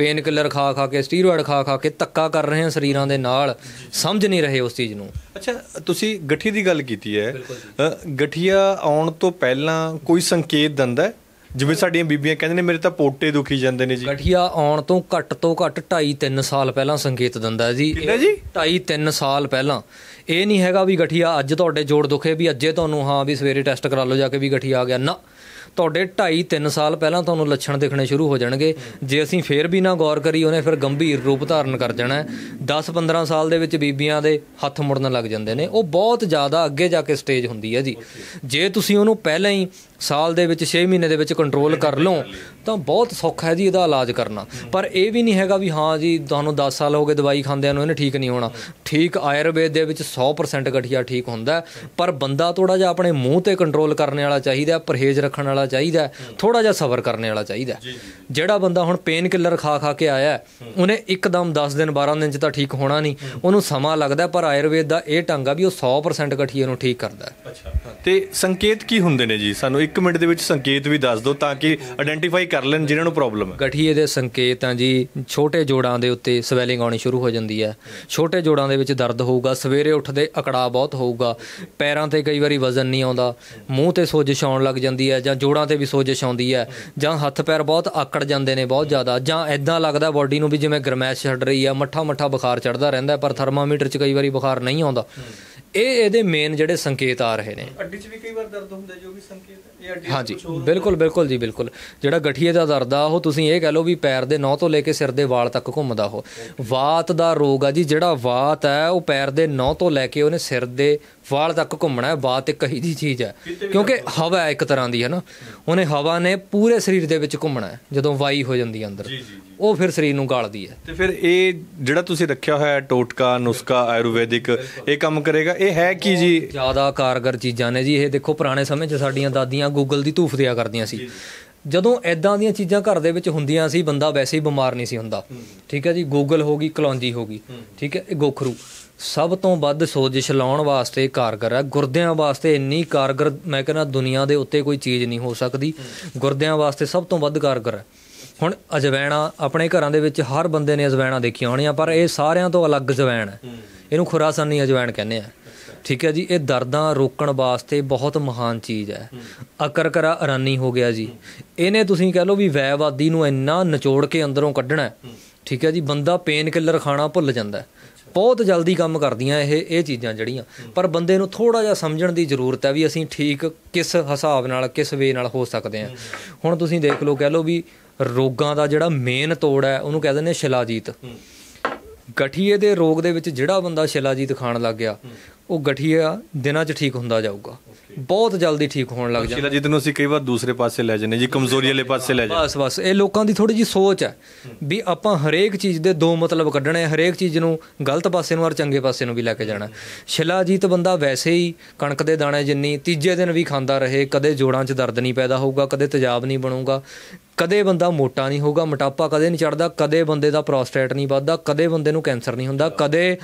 ਪੇਨ ਕਿਲਰ ਖਾ ਖਾ ਕੇ ਸਟੀਰੋਇਡ ਖਾ ਖਾ ਕੇ ਤੱਕਾ ਕਰ ਰਹੇ ਹਾਂ ਸਰੀਰਾਂ ਦੇ ਨਾਲ ਸਮਝ ਨਹੀਂ ਰਹੇ ਉਸ ਚੀਜ਼ ਨੂੰ ਅੱਛਾ ਤੁਸੀਂ ਗਠੀ ਦੀ ਗੱਲ ਕੀਤੀ ਹੈ ਗਠੀਆ ਆਉਣ ਤੋਂ ਪਹਿਲਾਂ ਕੋਈ ਸੰਕੇਤ ਦਿੰਦਾ ਹੈ ਜਿਵੇਂ ਸਾਡੀਆਂ ਬੀਬੀਆਂ ਕਹਿੰਦੇ ਨੇ ਮੇਰੇ ਤਾਂ ਪੋਟੇ ਦੁਖੀ ਜਾਂਦੇ ਨੇ ਜੀ ਗਠੀਆ ਆਉਣ ਤੋਂ ਘੱਟ ਤੋਂ ਘੱਟ 2.5 3 ਸਾਲ ਪਹਿਲਾਂ ਸੰਕੇਤ ਦਿੰਦਾ ਜੀ ਕਿੰਨਾ ਜੀ 2.5 3 ਸਾਲ ਪਹਿਲਾਂ ਇਹ ਨਹੀਂ ਹੈਗਾ ਵੀ ਗਠੀਆ ਅੱਜ ਤੁਹਾਡੇ ਜੋੜ ਦੁਖੇ ਵੀ ਅੱਜੇ ਤੁਹਾਨੂੰ ਹਾਂ ਵੀ ਸਵੇਰੇ ਟੈਸਟ ਕਰਾ ਲਓ ਜਾ ਕੇ ਵੀ ਗਠੀਆ ਆ ਗਿਆ ਨਾ ਤੁਹਾਡੇ 2.5 3 ਸਾਲ ਪਹਿਲਾਂ ਤੁਹਾਨੂੰ ਲੱਛਣ ਦਿਖਣੇ ਸ਼ੁਰੂ ਹੋ ਜਾਣਗੇ ਜੇ ਅਸੀਂ ਫੇਰ ਵੀ ਨਾ ਗੌਰ ਕਰੀ ਉਹਨੇ ਫਿਰ ਗੰਭੀਰ ਰੂਪ ਧਾਰਨ ਕਰ ਜਾਣਾ 10-15 ਸਾਲ ਦੇ ਵਿੱਚ ਬੀਬੀਆਂ ਦੇ ਹੱਥ ਮੁੜਨ ਲੱਗ ਜਾਂਦੇ ਨੇ ਉਹ ਬਹੁਤ ਜ਼ਿਆਦਾ ਅੱਗੇ ਜਾ ਕੇ ਸਟੇਜ ਹੁੰਦੀ ਹੈ ਜੀ ਜੇ ਤੁਸੀਂ ਉਹਨੂੰ ਪਹਿਲਾਂ ਹੀ ਸਾਲ ਦੇ ਵਿੱਚ 6 ਮਹੀਨੇ ਦੇ ਵਿੱਚ ਕੰਟਰੋਲ ਕਰ ਲਓ ਤਾਂ ਬਹੁਤ ਸੌਖਾ ਹੈ ਜੀ ਇਹਦਾ ਇਲਾਜ ਕਰਨਾ ਪਰ ਇਹ ਵੀ ਨਹੀਂ ਹੈਗਾ ਵੀ ਹਾਂ ਜੀ ਤੁਹਾਨੂੰ 10 ਸਾਲ ਹੋ ਗਏ ਦਵਾਈ ਖਾਂਦਿਆਂ ਨੂੰ ਇਹਨੇ ਠੀਕ ਨਹੀਂ ਹੋਣਾ ਠੀਕ ਆਯੁਰਵੇਦ ਦੇ ਵਿੱਚ 100% ਗਠੀਆ ਠੀਕ ਹੁੰਦਾ ਪਰ ਬੰਦਾ ਥੋੜਾ ਜਿਹਾ ਆਪਣੇ ਮੂੰਹ ਤੇ ਕੰਟਰੋਲ ਕਰਨ ਵਾਲਾ ਚਾਹੀਦਾ ਪਰਹੇਜ਼ ਰੱਖਣ ਵਾਲਾ ਚਾਹੀਦਾ ਥੋੜਾ ਜਿਹਾ ਸਬਰ ਕਰਨ ਵਾਲਾ ਚਾਹੀਦਾ ਜਿਹੜਾ ਬੰਦਾ ਹੁਣ ਪੇਨ ਕਿਲਰ ਖਾ ਖਾ ਕੇ ਆਇਆ ਉਹਨੇ ਇੱਕਦਮ 10 ਦਿਨ 12 ਦਿਨ ਚ ਤਾਂ ਠੀਕ ਹੋਣਾ ਨਹੀਂ ਉਹਨੂੰ ਸਮਾਂ ਲੱਗਦਾ ਪਰ ਆਯੁਰਵੇਦ ਦਾ ਇਹ ਟਾਂਗਾ ਵੀ ਉਹ 100% ਗਠੀਏ ਨੂੰ ਠੀਕ ਕਰਦਾ ਅੱਛਾ ਤੇ ਸੰਕੇਤ ਕੀ ਹੁੰਦੇ ਨੇ ਜੀ ਸਾਨੂੰ ਇੱਕ ਮਿੰਟ ਦੇ ਵਿੱਚ ਸੰਕੇਤ ਵੀ ਦੱਸ ਦਿਓ ਤਾਂ ਕਿ ਆਇਡੈਂਟੀਫਾਈ ਕਰ ਲੈਣ ਜਿਨ੍ਹਾਂ ਨੂੰ ਪ੍ਰੋਬਲਮ ਹੈ ਗਠੀਏ ਦੇ ਸੰਕੇਤ ਆ ਜੀ ਛੋਟੇ ਜੋੜਾਂ ਦੇ ਉੱਤੇ ਸਵੈਲਿੰਗ ਆਉਣੀ ਸ਼ੁਰੂ ਹੋ ਜਾਂਦੀ ਹੈ ਛੋਟੇ ਜੋੜਾਂ ਦੇ ਵਿੱਚ ਦਰਦ ਹੋਊਗਾ ਸਵੇਰੇ ਉੱਠਦੇ ਅਕੜਾ ਬਹੁਤ ਹੋਊਗਾ ਪੈਰਾਂ ਤੇ ਕਈ ਵਾਰੀ ਵਜ਼ਨ ਨਹੀਂ ਆਉਂਦਾ ਮੂੰਹ ਤੇ ਸੋਜਿਸ਼ ਆਉਣ ਲੱਗ ਜਾਂਦੀ ਹੈ ਜਾਂ ਜੋੜਾਂ ਤੇ ਵੀ ਸੋਜਿਸ਼ ਆਉਂਦੀ ਹੈ ਜਾਂ ਹੱਥ ਪੈਰ ਬਹੁਤ ਆਕੜ ਜਾਂਦੇ ਨੇ ਬਹੁਤ ਜ਼ਿਆਦਾ ਜਾਂ ਐਦਾਂ ਲੱਗਦਾ ਬਾਡੀ ਨੂੰ ਵੀ ਜਿਵੇਂ ਗਰਮੈਸ਼ ਛੱਡ ਰਹੀ ਆ ਮੱਠਾ ਮੱਠਾ ਬੁਖਾਰ ਚੜਦਾ ਰਹਿੰਦਾ ਪਰ ਥਰਮਾਮੀਟਰ 'ਚ ਕਈ ਵਾਰੀ ਬੁਖਾਰ ਨਹੀਂ ਆਉਂਦਾ ਇਹ ਇਹਦੇ ਮੇਨ ਜਿਹੜੇ ਸੰਕੇਤ ਆ ਰਹੇ ਨੇ ਅੱਡੀ 'ਚ ਵੀ ਕਈ ਵਾਰ ਦਰਦ ਹੁੰਦਾ ਜੋ ਵੀ ਸੰਕੇਤ ਹਾਂਜੀ ਬਿਲਕੁਲ ਬਿਲਕੁਲ ਜੀ ਬਿਲਕੁਲ ਜਿਹੜਾ ਗਠੀਏ ਦਾ ਦਰਦ ਆ ਉਹ ਤੁਸੀਂ ਇਹ ਕਹਿ ਲਓ ਵੀ ਪੈਰ ਦੇ ਨੌ ਤੋਂ ਲੈ ਕੇ ਸਿਰ ਦੇ ਵਾਲ ਤੱਕ ਘੁੰਮਦਾ ਉਹ ਵਾਤ ਦਾ ਰੋਗ ਆ ਜੀ ਜਿਹੜਾ ਵਾਤ ਹੈ ਉਹ ਪੈਰ ਦੇ ਨੌ ਤੋਂ ਲੈ ਕੇ ਉਹਨੇ ਸਿਰ ਦੇ ਵਾਲ ਤੱਕ ਘੁੰਮਣਾ ਹੈ ਬਾਤ ਇੱਕ ਹੀ ਦੀ ਚੀਜ਼ ਹੈ ਕਿਉਂਕਿ ਹਵਾ ਇੱਕ ਤਰ੍ਹਾਂ ਦੀ ਹੈ ਨਾ ਉਹਨੇ ਹਵਾ ਨੇ ਪੂਰੇ ਸਰੀਰ ਦੇ ਵਿੱਚ ਘੁੰਮਣਾ ਹੈ ਜਦੋਂ ਵਾਈ ਹੋ ਜਾਂਦੀ ਹੈ ਅੰਦਰ ਉਹ ਫਿਰ ਸਰੀਰ ਨੂੰ ਗਾਲਦੀ ਹੈ ਤੇ ਫਿਰ ਇਹ ਜਿਹੜਾ ਤੁਸੀਂ ਰੱਖਿਆ ਹੋਇਆ ਹੈ ਟੋਟਕਾ ਨੁਸਖਾ ਆਯੁਰਵੈਦਿਕ ਇਹ ਕੰਮ ਕਰੇਗਾ ਇਹ ਹੈ ਕੀ ਜੀ ਜ਼ਿਆਦਾ ਕਾਰਗਰ ਚੀਜ਼ਾਂ ਨੇ ਜੀ ਇਹ ਦੇਖੋ ਪੁਰਾਣੇ ਸਮੇਂ 'ਚ ਸਾਡੀਆਂ ਦਾਦੀਆਂ ਗੂਗਲ ਦੀ ਧੂਫ ਦਿਆ ਕਰਦੀਆਂ ਸੀ ਜਦੋਂ ਐਦਾਂ ਦੀਆਂ ਚੀਜ਼ਾਂ ਘਰ ਦੇ ਵਿੱਚ ਹੁੰਦੀਆਂ ਸੀ ਬੰਦਾ ਵੈਸੇ ਹੀ ਬਿਮਾਰ ਨਹੀਂ ਸੀ ਹੁੰਦਾ ਠੀਕ ਹੈ ਜੀ ਗੂਗਲ ਹੋ ਗਈ ਕਲੌਂਜੀ ਹੋ ਗਈ ਠੀਕ ਹੈ ਇਹ ਗੋਖਰੂ ਸਭ ਤੋਂ ਵੱਧ ਸੋਜਿਸ਼ ਲਾਉਣ ਵਾਸਤੇ ਕਾਰਗਰ ਹੈ ਗੁਰਦਿਆਂ ਵਾਸਤੇ ਇੰਨੀ ਕਾਰਗਰ ਮੈਂ ਕਹਿੰਦਾ ਦੁਨੀਆ ਦੇ ਉੱਤੇ ਕੋਈ ਚੀਜ਼ ਨਹੀਂ ਹੋ ਸਕਦੀ ਗੁਰਦਿਆਂ ਵਾਸਤੇ ਸਭ ਤੋਂ ਵੱਧ ਕਾਰਗਰ ਹੈ ਹੁਣ ਅਜਵੈਣਾ ਆਪਣੇ ਘਰਾਂ ਦੇ ਵਿੱਚ ਹਰ ਬੰਦੇ ਨੇ ਅਜਵੈਣਾ ਹੋਣੀ ਹੋਣੀਆਂ ਪਰ ਇਹ ਸਾਰਿਆਂ ਤੋਂ ਅਲੱਗ ਅਜਵੈਣ ਹੈ ਇਹਨੂੰ ਖੁਰਾਸਾਨੀ ਅਜਵੈਣ ਕਹਿੰਦੇ ਆ ਠੀਕ ਹੈ ਜੀ ਇਹ ਦਰਦਾਂ ਰੋਕਣ ਵਾਸਤੇ ਬਹੁਤ ਮਹਾਨ ਚੀਜ਼ ਹੈ ਅਕਰਕਰਾ ਅਰਾਨੀ ਹੋ ਗਿਆ ਜੀ ਇਹਨੇ ਤੁਸੀਂ ਕਹਿ ਲਓ ਵੀ ਵੈਵਾਦੀ ਨੂੰ ਇੰਨਾ ਨਿਚੋੜ ਕੇ ਅੰਦਰੋਂ ਕੱਢਣਾ ਠੀਕ ਹੈ ਜੀ ਬੰਦਾ ਪੇਨ ਕਿਲਰ ਖਾਣਾ ਭੁੱਲ ਜਾਂਦਾ ਬਹੁਤ ਜਲਦੀ ਕੰਮ ਕਰਦੀਆਂ ਇਹ ਇਹ ਚੀਜ਼ਾਂ ਜਿਹੜੀਆਂ ਪਰ ਬੰਦੇ ਨੂੰ ਥੋੜਾ ਜਿਹਾ ਸਮਝਣ ਦੀ ਜ਼ਰੂਰਤ ਹੈ ਵੀ ਅਸੀਂ ਠੀਕ ਕਿਸ ਹਿਸਾਬ ਨਾਲ ਕਿਸ ਵੇ ਨਾਲ ਹੋ ਸਕਦੇ ਹਾਂ ਹੁਣ ਤੁਸੀਂ ਦੇਖ ਲਓ ਕਹਿ ਲਓ ਵੀ ਰੋਗਾਂ ਦਾ ਜਿਹੜਾ ਮੇਨ ਤੋੜ ਹੈ ਉਹਨੂੰ ਕਹਿੰਦੇ ਨੇ ਸ਼ਿਲਾਜੀਤ ਗਠੀਏ ਦੇ ਰੋਗ ਦੇ ਵਿੱਚ ਜਿਹੜਾ ਬੰਦਾ ਸ਼ਿਲਾਜੀਤ ਖਾਣ ਲੱਗ ਗਿਆ ਉਹ ਗਠੀਆ ਦਿਨਾਂ 'ਚ ਠੀਕ ਹੁੰਦਾ ਜਾਊਗਾ ਬਹੁਤ ਜਲਦੀ ਠੀਕ ਹੋਣ ਲੱਗ ਜਾਂਦਾ ਜੀ ਨੂੰ ਅਸੀਂ ਕਈ ਵਾਰ ਦੂਸਰੇ ਪਾਸੇ ਲੈ ਜਾਂਦੇ ਜੀ ਕਮਜ਼ੋਰੀ ਵਾਲੇ ਪਾਸੇ ਲੈ ਜਾਂਦੇ ਬਸ ਬਸ ਇਹ ਲੋਕਾਂ ਦੀ ਥੋੜੀ ਜੀ ਸੋਚ ਹੈ ਵੀ ਆਪਾਂ ਹਰੇਕ ਚੀਜ਼ ਦੇ ਦੋ ਮਤਲਬ ਕੱਢਣੇ ਹਰੇਕ ਚੀਜ਼ ਨੂੰ ਗਲਤ ਪਾਸੇ ਨੂੰ ਔਰ ਚੰਗੇ ਪਾਸੇ ਨੂੰ ਵੀ ਲੈ ਕੇ ਜਾਣਾ ਸ਼ਿਲਾਜੀਤ ਬੰਦਾ ਵੈਸੇ ਹੀ ਕਣਕ ਦੇ ਦਾਣੇ ਜਿੰਨੀ ਤੀਜੇ ਦਿਨ ਵੀ ਖਾਂਦਾ ਰਹੇ ਕਦੇ ਜੋੜਾਂ 'ਚ ਦਰਦ ਨਹੀਂ ਪੈਦਾ ਹੋਊਗਾ ਕਦੇ ਤਜਾਬ ਨਹੀਂ ਬਣੂਗਾ ਕਦੇ ਬੰਦਾ ਮੋਟਾ ਨਹੀਂ ਹੋਊਗਾ ਮੋਟਾਪਾ ਕਦੇ ਨਹੀਂ ਚੜਦਾ ਕਦੇ ਬੰਦੇ ਦਾ ਪ੍ਰੋਸਟੇਟ ਨਹੀਂ ਵੱਧਦਾ ਕਦੇ ਬੰਦੇ ਨੂੰ ਕੈਂਸਰ ਨਹੀਂ ਹੁੰਦਾ ਕਦੇ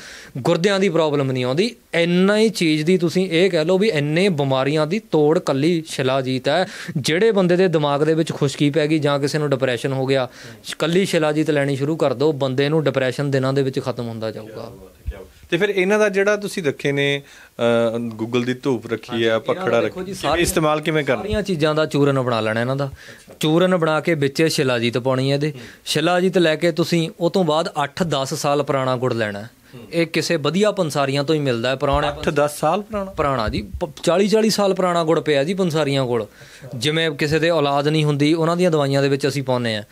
ਗੁਰਦਿਆਂ ਦੀ ਪ੍ਰੋਬਲਮ ਨਹੀਂ ਆਉਂਦੀ ਇੰਨਾ ਹੀ ਚੀਜ਼ ਦੀ ਤੁਸੀਂ ਇਹ ਕਹਿ ਲਓ ਵੀ ਇੰਨੇ ਬਿਮਾਰੀਆਂ ਦੀ ਤੋੜ ਕੱਲੀ ਸ਼ਿਲਾਜੀਤ ਹੈ ਜਿਹੜੇ ਬੰਦੇ ਦੇ ਦਿਮਾਗ ਦੇ ਵਿੱਚ ਖੁਸ਼ਕੀ ਪੈ ਗਈ ਜਾਂ ਕਿਸੇ ਨੂੰ ਡਿਪਰੈਸ਼ਨ ਹੋ ਗਿਆ ਕੱਲੀ ਸ਼ਿਲਾਜੀਤ ਲੈਣੀ ਸ਼ੁਰੂ ਕਰ ਦਿਓ ਬੰਦੇ ਨੂੰ ਡਿਪਰੈਸ਼ਨ ਦਿਨਾਂ ਦੇ ਵਿੱਚ ਖਤਮ ਹੁੰਦਾ ਜਾਊਗਾ ਤੇ ਫਿਰ ਇਹਨਾਂ ਦਾ ਜਿਹੜਾ ਤੁਸੀਂ ਰੱਖੇ ਨੇ ਗੂਗਲ ਦੀ ਧੂਪ ਰੱਖੀ ਆ ਪਖੜਾ ਰੱਖੀ ਹੈ ਇਸਤੇਮਾਲ ਕਿਵੇਂ ਕਰਨਾ ਸਾਰੀਆਂ ਚੀਜ਼ਾਂ ਦਾ ਚੂਰਨ ਬਣਾ ਲੈਣਾ ਇਹਨਾਂ ਦਾ ਚੂਰਨ ਬਣਾ ਕੇ ਵਿੱਚ ਸ਼ਿਲਾਜੀਤ ਪਾਉਣੀ ਹੈ ਇਹਦੇ ਸ਼ਿਲਾਜੀਤ ਲੈ ਕੇ ਤੁਸੀਂ ਉਹ ਤੋਂ ਬਾਅਦ 8-10 ਸਾਲ ਪੁਰਾਣਾ ਗੁੜ ਲੈਣਾ ਇਹ ਕਿਸੇ ਵਧੀਆ ਪੰਸਾਰੀਆਂ ਤੋਂ ਹੀ ਮਿਲਦਾ ਹੈ ਪੁਰਾਣਾ 8-10 ਸਾਲ ਪੁਰਾਣਾ ਪੁਰਾਣਾ ਜੀ 40-40 ਸਾਲ ਪੁਰਾਣਾ ਗੁੜ ਪਿਆ ਜੀ ਪੰਸਾਰੀਆਂ ਕੋਲ ਜਿਵੇਂ ਕਿਸੇ ਦੇ ਔਲਾਦ ਨਹੀਂ ਹੁੰਦੀ ਉਹਨਾਂ ਦੀਆਂ ਦਵਾਈਆਂ ਦੇ ਵਿੱਚ ਅਸੀਂ ਪਾਉਨੇ ਆ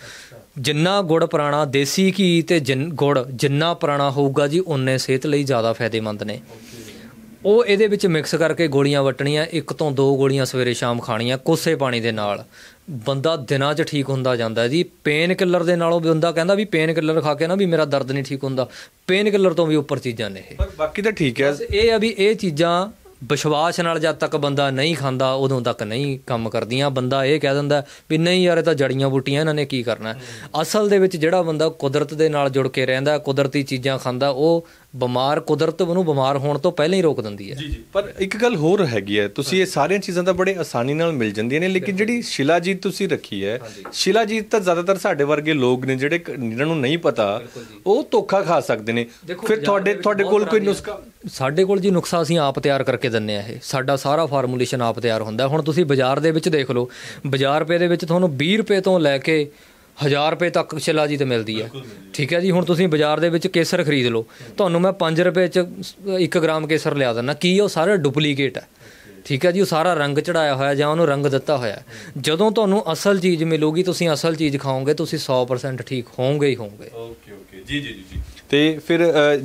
ਜਿੰਨਾ ਗੁੜ ਪੁਰਾਣਾ ਦੇਸੀ ਘੀ ਤੇ ਗੁੜ ਜਿੰਨਾ ਪੁਰਾਣਾ ਹੋਊਗਾ ਜੀ ਉਨੇ ਸਿਹਤ ਲਈ ਜ਼ਿਆਦਾ ਫਾਇਦੇਮੰਦ ਨੇ ਉਹ ਇਹਦੇ ਵਿੱਚ ਮਿਕਸ ਕਰਕੇ ਗੋਲੀਆਂ ਵਟਣੀਆਂ ਇੱਕ ਤੋਂ ਦੋ ਗੋਲੀਆਂ ਸਵੇਰੇ ਸ਼ਾਮ ਖਾਣੀਆਂ ਕੋਸੇ ਪਾਣੀ ਦੇ ਨਾਲ ਬੰਦਾ ਦਿਨਾਂ 'ਚ ਠੀਕ ਹੁੰਦਾ ਜਾਂਦਾ ਜੀ ਪੇਨ ਕਿਲਰ ਦੇ ਨਾਲੋਂ ਵੀ ਹੁੰਦਾ ਕਹਿੰਦਾ ਵੀ ਪੇਨ ਕਿਲਰ ਖਾ ਕੇ ਨਾ ਵੀ ਮੇਰਾ ਦਰਦ ਨਹੀਂ ਠੀਕ ਹੁੰਦਾ ਪੇਨ ਕਿਲਰ ਤੋਂ ਵੀ ਉੱਪਰ ਚੀਜ਼ਾਂ ਨੇ ਇਹ ਪਰ ਬਾਕੀ ਤਾਂ ਠੀਕ ਹੈ ਇਹ ਆ ਵੀ ਇਹ ਚੀਜ਼ਾਂ ਵਿਸ਼ਵਾਸ ਨਾਲ ਜਦ ਤੱਕ ਬੰਦਾ ਨਹੀਂ ਖਾਂਦਾ ਉਦੋਂ ਤੱਕ ਨਹੀਂ ਕੰਮ ਕਰਦੀਆਂ ਬੰਦਾ ਇਹ ਕਹਿ ਦਿੰਦਾ ਵੀ ਨਹੀਂ ਯਾਰ ਇਹ ਤਾਂ ਜੜੀਆਂ ਬੂਟੀਆਂ ਇਹਨਾਂ ਨੇ ਕੀ ਕਰਨਾ ਅਸਲ ਦੇ ਵਿੱਚ ਜਿਹੜਾ ਬੰਦਾ ਕੁਦਰਤ ਦੇ ਨਾਲ ਜੁੜ ਕੇ ਰਹਿੰਦਾ ਕੁਦਰਤੀ ਚੀਜ਼ਾਂ ਖਾਂਦਾ ਉਹ ਬਿਮਾਰ ਕੁਦਰਤ ਉਹਨੂੰ ਬਿਮਾਰ ਹੋਣ ਤੋਂ ਪਹਿਲਾਂ ਹੀ ਰੋਕ ਦਿੰਦੀ ਹੈ ਜੀ ਜੀ ਪਰ ਇੱਕ ਗੱਲ ਹੋਰ ਹੈਗੀ ਹੈ ਤੁਸੀਂ ਇਹ ਸਾਰੀਆਂ ਚੀਜ਼ਾਂ ਦਾ ਬੜੇ ਆਸਾਨੀ ਨਾਲ ਮਿਲ ਜਾਂਦੀਆਂ ਨੇ ਲੇਕਿਨ ਜਿਹੜੀ ਸ਼ਿਲਾਜੀਤ ਤੁਸੀਂ ਰੱਖੀ ਹੈ ਸ਼ਿਲਾਜੀਤ ਤਾਂ ਜ਼ਿਆਦਾਤਰ ਸਾਡੇ ਵਰਗੇ ਲੋਕ ਨੇ ਜਿਹੜੇ ਇਹਨਾਂ ਨੂੰ ਨਹੀਂ ਪਤਾ ਉਹ ਧੋਖਾ ਖਾ ਸਕਦੇ ਨੇ ਫਿਰ ਤੁਹਾਡੇ ਤੁਹਾਡੇ ਕੋਲ ਕੋਈ ਨੁਸਖਾ ਸਾਡੇ ਕੋਲ ਜੀ ਨੁਕਸਾ ਅਸੀਂ ਆਪ ਤਿਆਰ ਕਰਕੇ ਦਿੰਨੇ ਆ ਇਹ ਸਾਡਾ ਸਾਰਾ ਫਾਰਮੂਲੇਸ਼ਨ ਆਪ ਤਿਆਰ ਹੁੰਦਾ ਹੁਣ ਤੁਸੀਂ ਬਾਜ਼ਾਰ ਦੇ ਵਿੱਚ ਦੇਖ ਲਓ ਬਾਜ਼ਾਰ ਰੁਪਏ ਦੇ ਵਿੱਚ ਤੁਹਾਨੂੰ 20 ਰੁਪਏ ਤੋਂ ਲੈ ਕੇ 1000 ਰੁਪਏ ਤੱਕ ਚਲਾ ਜੀ ਤੇ ਮਿਲਦੀ ਹੈ ਠੀਕ ਹੈ ਜੀ ਹੁਣ ਤੁਸੀਂ ਬਾਜ਼ਾਰ ਦੇ ਵਿੱਚ ਕੇਸਰ ਖਰੀਦ ਲਓ ਤੁਹਾਨੂੰ ਮੈਂ 5 ਰੁਪਏ ਚ 1 ਗ੍ਰਾਮ ਕੇਸਰ ਲਿਆ ਦਿੰਦਾ ਕੀ ਉਹ ਸਾਰਾ ਡੁਪਲੀਕੇਟ ਹੈ ਠੀਕ ਹੈ ਜੀ ਉਹ ਸਾਰਾ ਰੰਗ ਚੜਾਇਆ ਹੋਇਆ ਜਾਂ ਉਹਨੂੰ ਰੰਗ ਦਿੱਤਾ ਹੋਇਆ ਜਦੋਂ ਤੁਹਾਨੂੰ ਅਸਲ ਚੀਜ਼ ਮਿਲੂਗੀ ਤੁਸੀਂ ਅਸਲ ਚੀਜ਼ ਖਾਓਗੇ ਤੁਸੀਂ 100% ਠੀਕ ਹੋਵੋਗੇ ਹੀ ਹੋਵੋਗੇ ਓਕੇ ਓਕੇ ਜੀ ਜੀ ਜੀ ਤੇ ਫਿਰ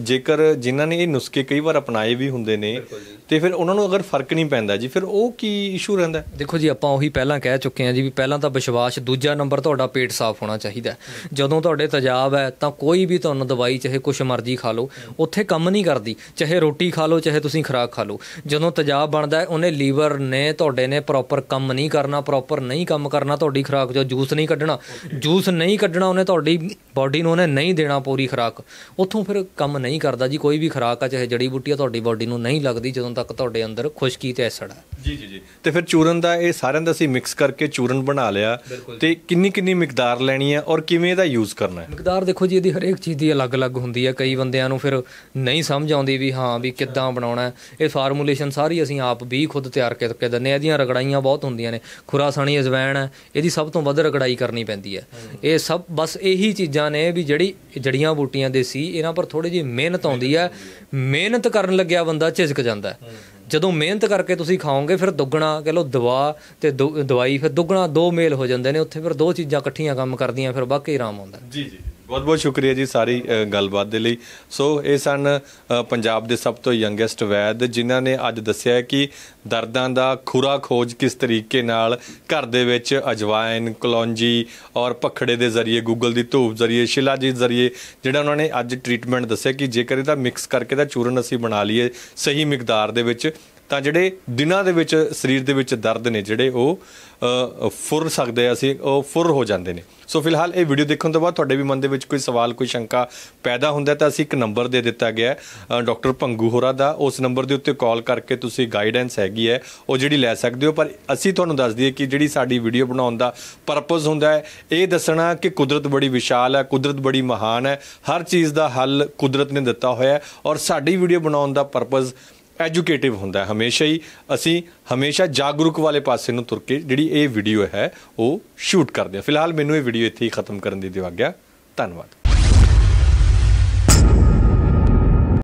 ਜੇਕਰ ਜਿਨ੍ਹਾਂ ਨੇ ਇਹ ਨੁਸਖੇ ਕਈ ਵਾਰ ਅਪਣਾਏ ਵੀ ਹੁੰਦੇ ਨੇ ਤੇ ਫਿਰ ਉਹਨਾਂ ਨੂੰ ਅਗਰ ਫਰਕ ਨਹੀਂ ਪੈਂਦਾ ਜੀ ਫਿਰ ਉਹ ਕੀ ਇਸ਼ੂ ਰਹਿੰਦਾ ਦੇਖੋ ਜੀ ਆਪਾਂ ਉਹੀ ਪਹਿਲਾਂ ਕਹਿ ਚੁੱਕੇ ਹਾਂ ਜੀ ਵੀ ਪਹਿਲਾਂ ਤਾਂ ਵਿਸ਼ਵਾਸ ਦੂਜਾ ਨੰਬਰ ਤੁਹਾਡਾ ਪੇਟ ਸਾਫ਼ ਹੋਣਾ ਚਾਹੀਦਾ ਜਦੋਂ ਤੁਹਾਡੇ ਤਜਾਬ ਹੈ ਤਾਂ ਕੋਈ ਵੀ ਤੁਹਾਨੂੰ ਦਵਾਈ ਚਾਹੇ ਕੁਛ ਮਰਜ਼ੀ ਖਾ ਲਓ ਉੱਥੇ ਕੰਮ ਨਹੀਂ ਕਰਦੀ ਚਾਹੇ ਰੋਟੀ ਖਾ ਲਓ ਚਾਹੇ ਤੁਸੀਂ ਖਰਾਕ ਖਾ ਲਓ ਜਦੋਂ ਤਜਾਬ ਬਣਦਾ ਹੈ ਉਹਨੇ ਲੀਵਰ ਨੇ ਤੁਹਾਡੇ ਨੇ ਪ੍ਰੋਪਰ ਕੰਮ ਨਹੀਂ ਕਰਨਾ ਪ੍ਰੋਪਰ ਨਹੀਂ ਕੰਮ ਕਰਨਾ ਤੁਹਾਡੀ ਖਰਾਕ ਚੋਂ ਜੂਸ ਨਹੀਂ ਕੱਢਣਾ ਜੂਸ ਨਹੀਂ ਕੱਢਣਾ ਉਹਨੇ ਤੁਹਾਡੀ ਬਾਡੀ ਨੂੰ ਉਹਨੇ ਨਹੀਂ ਦੇਣਾ ਪੂਰੀ ਖਰਾਕ ਉੱਥੋਂ ਫਿਰ ਕੰਮ ਨਹੀਂ ਕਰਦਾ ਜੀ ਕੋਈ ਵੀ ਖਰਾਕ ਆ ਚਾਹੇ ਜੜੀ ਬੂਟੀ ਆ ਤੁਹਾਡੀ ਬਾਡੀ ਨੂੰ ਨਹੀਂ ਲੱਗਦੀ ਜਦੋਂ ਤੱਕ ਤੁਹਾਡੇ ਅੰਦਰ ਖੁਸ਼ਕੀ ਤੇ ਐਸਿਡ ਆ ਜੀ ਜੀ ਜੀ ਤੇ ਫਿਰ ਚੂਰਨ ਦਾ ਇਹ ਸਾਰਿਆਂ ਦਾ ਅਸੀਂ ਮਿਕਸ ਕਰਕੇ ਚੂਰਨ ਬਣਾ ਲਿਆ ਤੇ ਕਿੰਨੀ ਕਿੰਨੀ ਮਿਕਦਾਰ ਲੈਣੀ ਹੈ ਔਰ ਕਿਵੇਂ ਇਹਦਾ ਯੂਜ਼ ਕਰਨਾ ਹੈ ਮਿਕਦਾਰ ਦੇਖੋ ਜੀ ਇਹਦੀ ਹਰੇਕ ਚੀਜ਼ ਦੀ ਅਲੱਗ-ਅਲੱਗ ਹੁੰਦੀ ਹੈ ਕਈ ਬੰਦਿਆਂ ਨੂੰ ਫਿਰ ਨਹੀਂ ਸਮਝ ਆਉਂਦੀ ਵੀ ਹਾਂ ਵੀ ਕਿੱਦਾਂ ਬਣਾਉਣਾ ਹੈ ਇਹ ਫਾਰਮੂਲੇਸ਼ਨ ਸਾਰੀ ਅਸੀਂ ਆਪ ਵੀ ਖੁਦ ਤਿਆਰ ਕਰਕੇ ਦਿੰਨੇ ਆ ਇਹਦੀਆਂ ਰਗੜਾਈਆਂ ਬਹੁਤ ਹੁੰਦੀਆਂ ਨੇ ਖੁਰਾਸਾਨੀ ਅਜਵੈਣ ਇਹਦੀ ਸਭ ਤੋਂ ਵੱਧ ਰਗੜਾਈ ਕਰਨੀ ਪੈਂਦੀ ਹੈ ਇਹ ਸਭ ਬਸ ਇਹੀ ਚੀਜ਼ਾਂ ਨੇ ਵੀ ਜਿਹੜੀ ਜੜੀਆਂ ਬੂਟੀਆਂ ਦੇ ਸੀ ਇਹਨਾਂ ਪਰ ਥੋੜੀ ਜੀ ਮਿਹਨਤ ਆਉਂਦੀ ਹੈ ਮਿਹਨਤ ਕਰਨ ਲੱਗਿਆ ਬੰਦਾ ਝਿਜਕ ਜਾਂਦਾ ਜਦੋਂ ਮਿਹਨਤ ਕਰਕੇ ਤੁਸੀਂ ਖਾਓਗੇ ਫਿਰ ਦੁੱਗਣਾ ਕਹ ਲੋ ਦਵਾ ਤੇ ਦਵਾਈ ਫਿਰ ਦੁੱਗਣਾ ਦੋ ਮੇਲ ਹੋ ਜਾਂਦੇ ਨੇ ਉੱਥੇ ਫਿਰ ਦੋ ਚੀਜ਼ਾਂ ਇਕੱਠੀਆਂ ਕੰਮ ਕਰਦੀਆਂ ਫਿਰ ਵਾਕਈ ਆਰਾਮ ਆਉਂਦਾ ਜੀ ਜੀ ਬਹੁਤ ਬਹੁਤ ਸ਼ੁਕਰੀਆ ਜੀ ਸਾਰੀ ਗੱਲਬਾਤ ਦੇ ਲਈ ਸੋ ਇਹ ਸਨ ਪੰਜਾਬ ਦੇ ਸਭ ਤੋਂ ਯੰਗੇਸਟ ਵੈਦ ਜਿਨ੍ਹਾਂ ਨੇ ਅੱਜ ਦੱਸਿਆ ਕਿ ਦਰਦਾਂ ਦਾ ਖੁਰਾ ਖੋਜ ਕਿਸ ਤਰੀਕੇ ਨਾਲ ਘਰ ਦੇ ਵਿੱਚ ਅਜਵਾਇਨ ਕਲੌਂਜੀ ਔਰ ਪਖੜੇ ਦੇ ਜ਼ਰੀਏ ਗੂਗਲ ਦੀ ਧੂਪ ਜ਼ਰੀਏ ਸ਼ਿਲਾਜੀਤ ਜ਼ਰੀਏ ਜਿਹੜਾ ਉਹਨਾਂ ਨੇ ਅੱਜ ਟ੍ਰੀਟਮੈਂਟ ਦੱਸਿਆ ਕਿ ਜੇਕਰ ਇਹਦਾ ਮਿਕਸ ਕਰਕੇ ਦਾ ਚੂਰਨ ਅਸੀਂ ਬਣਾ ਲਈਏ ਸਹੀ ਮਿਕਦਾਰ ਦੇ ਵਿੱਚ ਤਾਂ ਜਿਹੜੇ ਦਿਨਾਂ ਦੇ ਵਿੱਚ ਸਰੀਰ ਦੇ ਵਿੱਚ ਦਰਦ ਨੇ ਜਿਹੜੇ ਉਹ ਫੁਰ ਸਕਦੇ ਆ ਅਸੀਂ ਉਹ ਫੁਰ ਹੋ ਜਾਂਦੇ ਨੇ ਸੋ ਫਿਲਹਾਲ ਇਹ ਵੀਡੀਓ ਦੇਖਣ ਤੋਂ ਬਾਅਦ ਤੁਹਾਡੇ ਵੀ ਮਨ ਦੇ ਵਿੱਚ ਕੋਈ ਸਵਾਲ ਕੋਈ ਸ਼ੰਕਾ ਪੈਦਾ ਹੁੰਦਾ ਤਾਂ ਅਸੀਂ ਇੱਕ ਨੰਬਰ ਦੇ ਦਿੱਤਾ ਗਿਆ ਡਾਕਟਰ ਪੰਗੂ ਹੋਰਾ ਦਾ ਉਸ ਨੰਬਰ ਦੇ ਉੱਤੇ ਕਾਲ ਕਰਕੇ ਤੁਸੀਂ ਗਾਈਡੈਂਸ ਹੈਗੀ ਹੈ ਉਹ ਜਿਹੜੀ ਲੈ ਸਕਦੇ ਹੋ ਪਰ ਅਸੀਂ ਤੁਹਾਨੂੰ ਦੱਸ ਦਈਏ ਕਿ ਜਿਹੜੀ ਸਾਡੀ ਵੀਡੀਓ ਬਣਾਉਣ ਦਾ ਪਰਪਸ ਹੁੰਦਾ ਹੈ ਇਹ ਦੱਸਣਾ ਕਿ ਕੁਦਰਤ ਬੜੀ ਵਿਸ਼ਾਲ ਹੈ ਕੁਦਰਤ ਬੜੀ ਮਹਾਨ ਹੈ ਹਰ ਚੀਜ਼ ਦਾ ਹੱਲ ਕੁਦਰਤ ਨੇ ਦਿੱਤਾ ਹੋਇਆ ਹੈ ਔਰ ਸਾਡੀ ਵੀਡੀਓ ਬਣਾਉਣ ਦਾ ਪਰਪਸ ਐਜੂਕੇਟਿਵ ਹੁੰਦਾ ਹੈ ਹਮੇਸ਼ਾ ਹੀ ਅਸੀਂ ਹਮੇਸ਼ਾ ਜਾਗਰੂਕ ਵਾਲੇ ਪਾਸੇ ਨੂੰ ਤੁਰ ਕੇ ਜਿਹੜੀ ਇਹ ਵੀਡੀਓ ਹੈ ਉਹ ਸ਼ੂਟ ਕਰਦੇ ਆ ਫਿਲਹਾਲ ਮੈਨੂੰ ਇਹ ਵੀਡੀਓ ਇੱਥੇ ਹੀ ਖਤਮ ਕਰਨ ਦੀ ਦਿਵਾਗਿਆ ਧੰਨਵਾਦ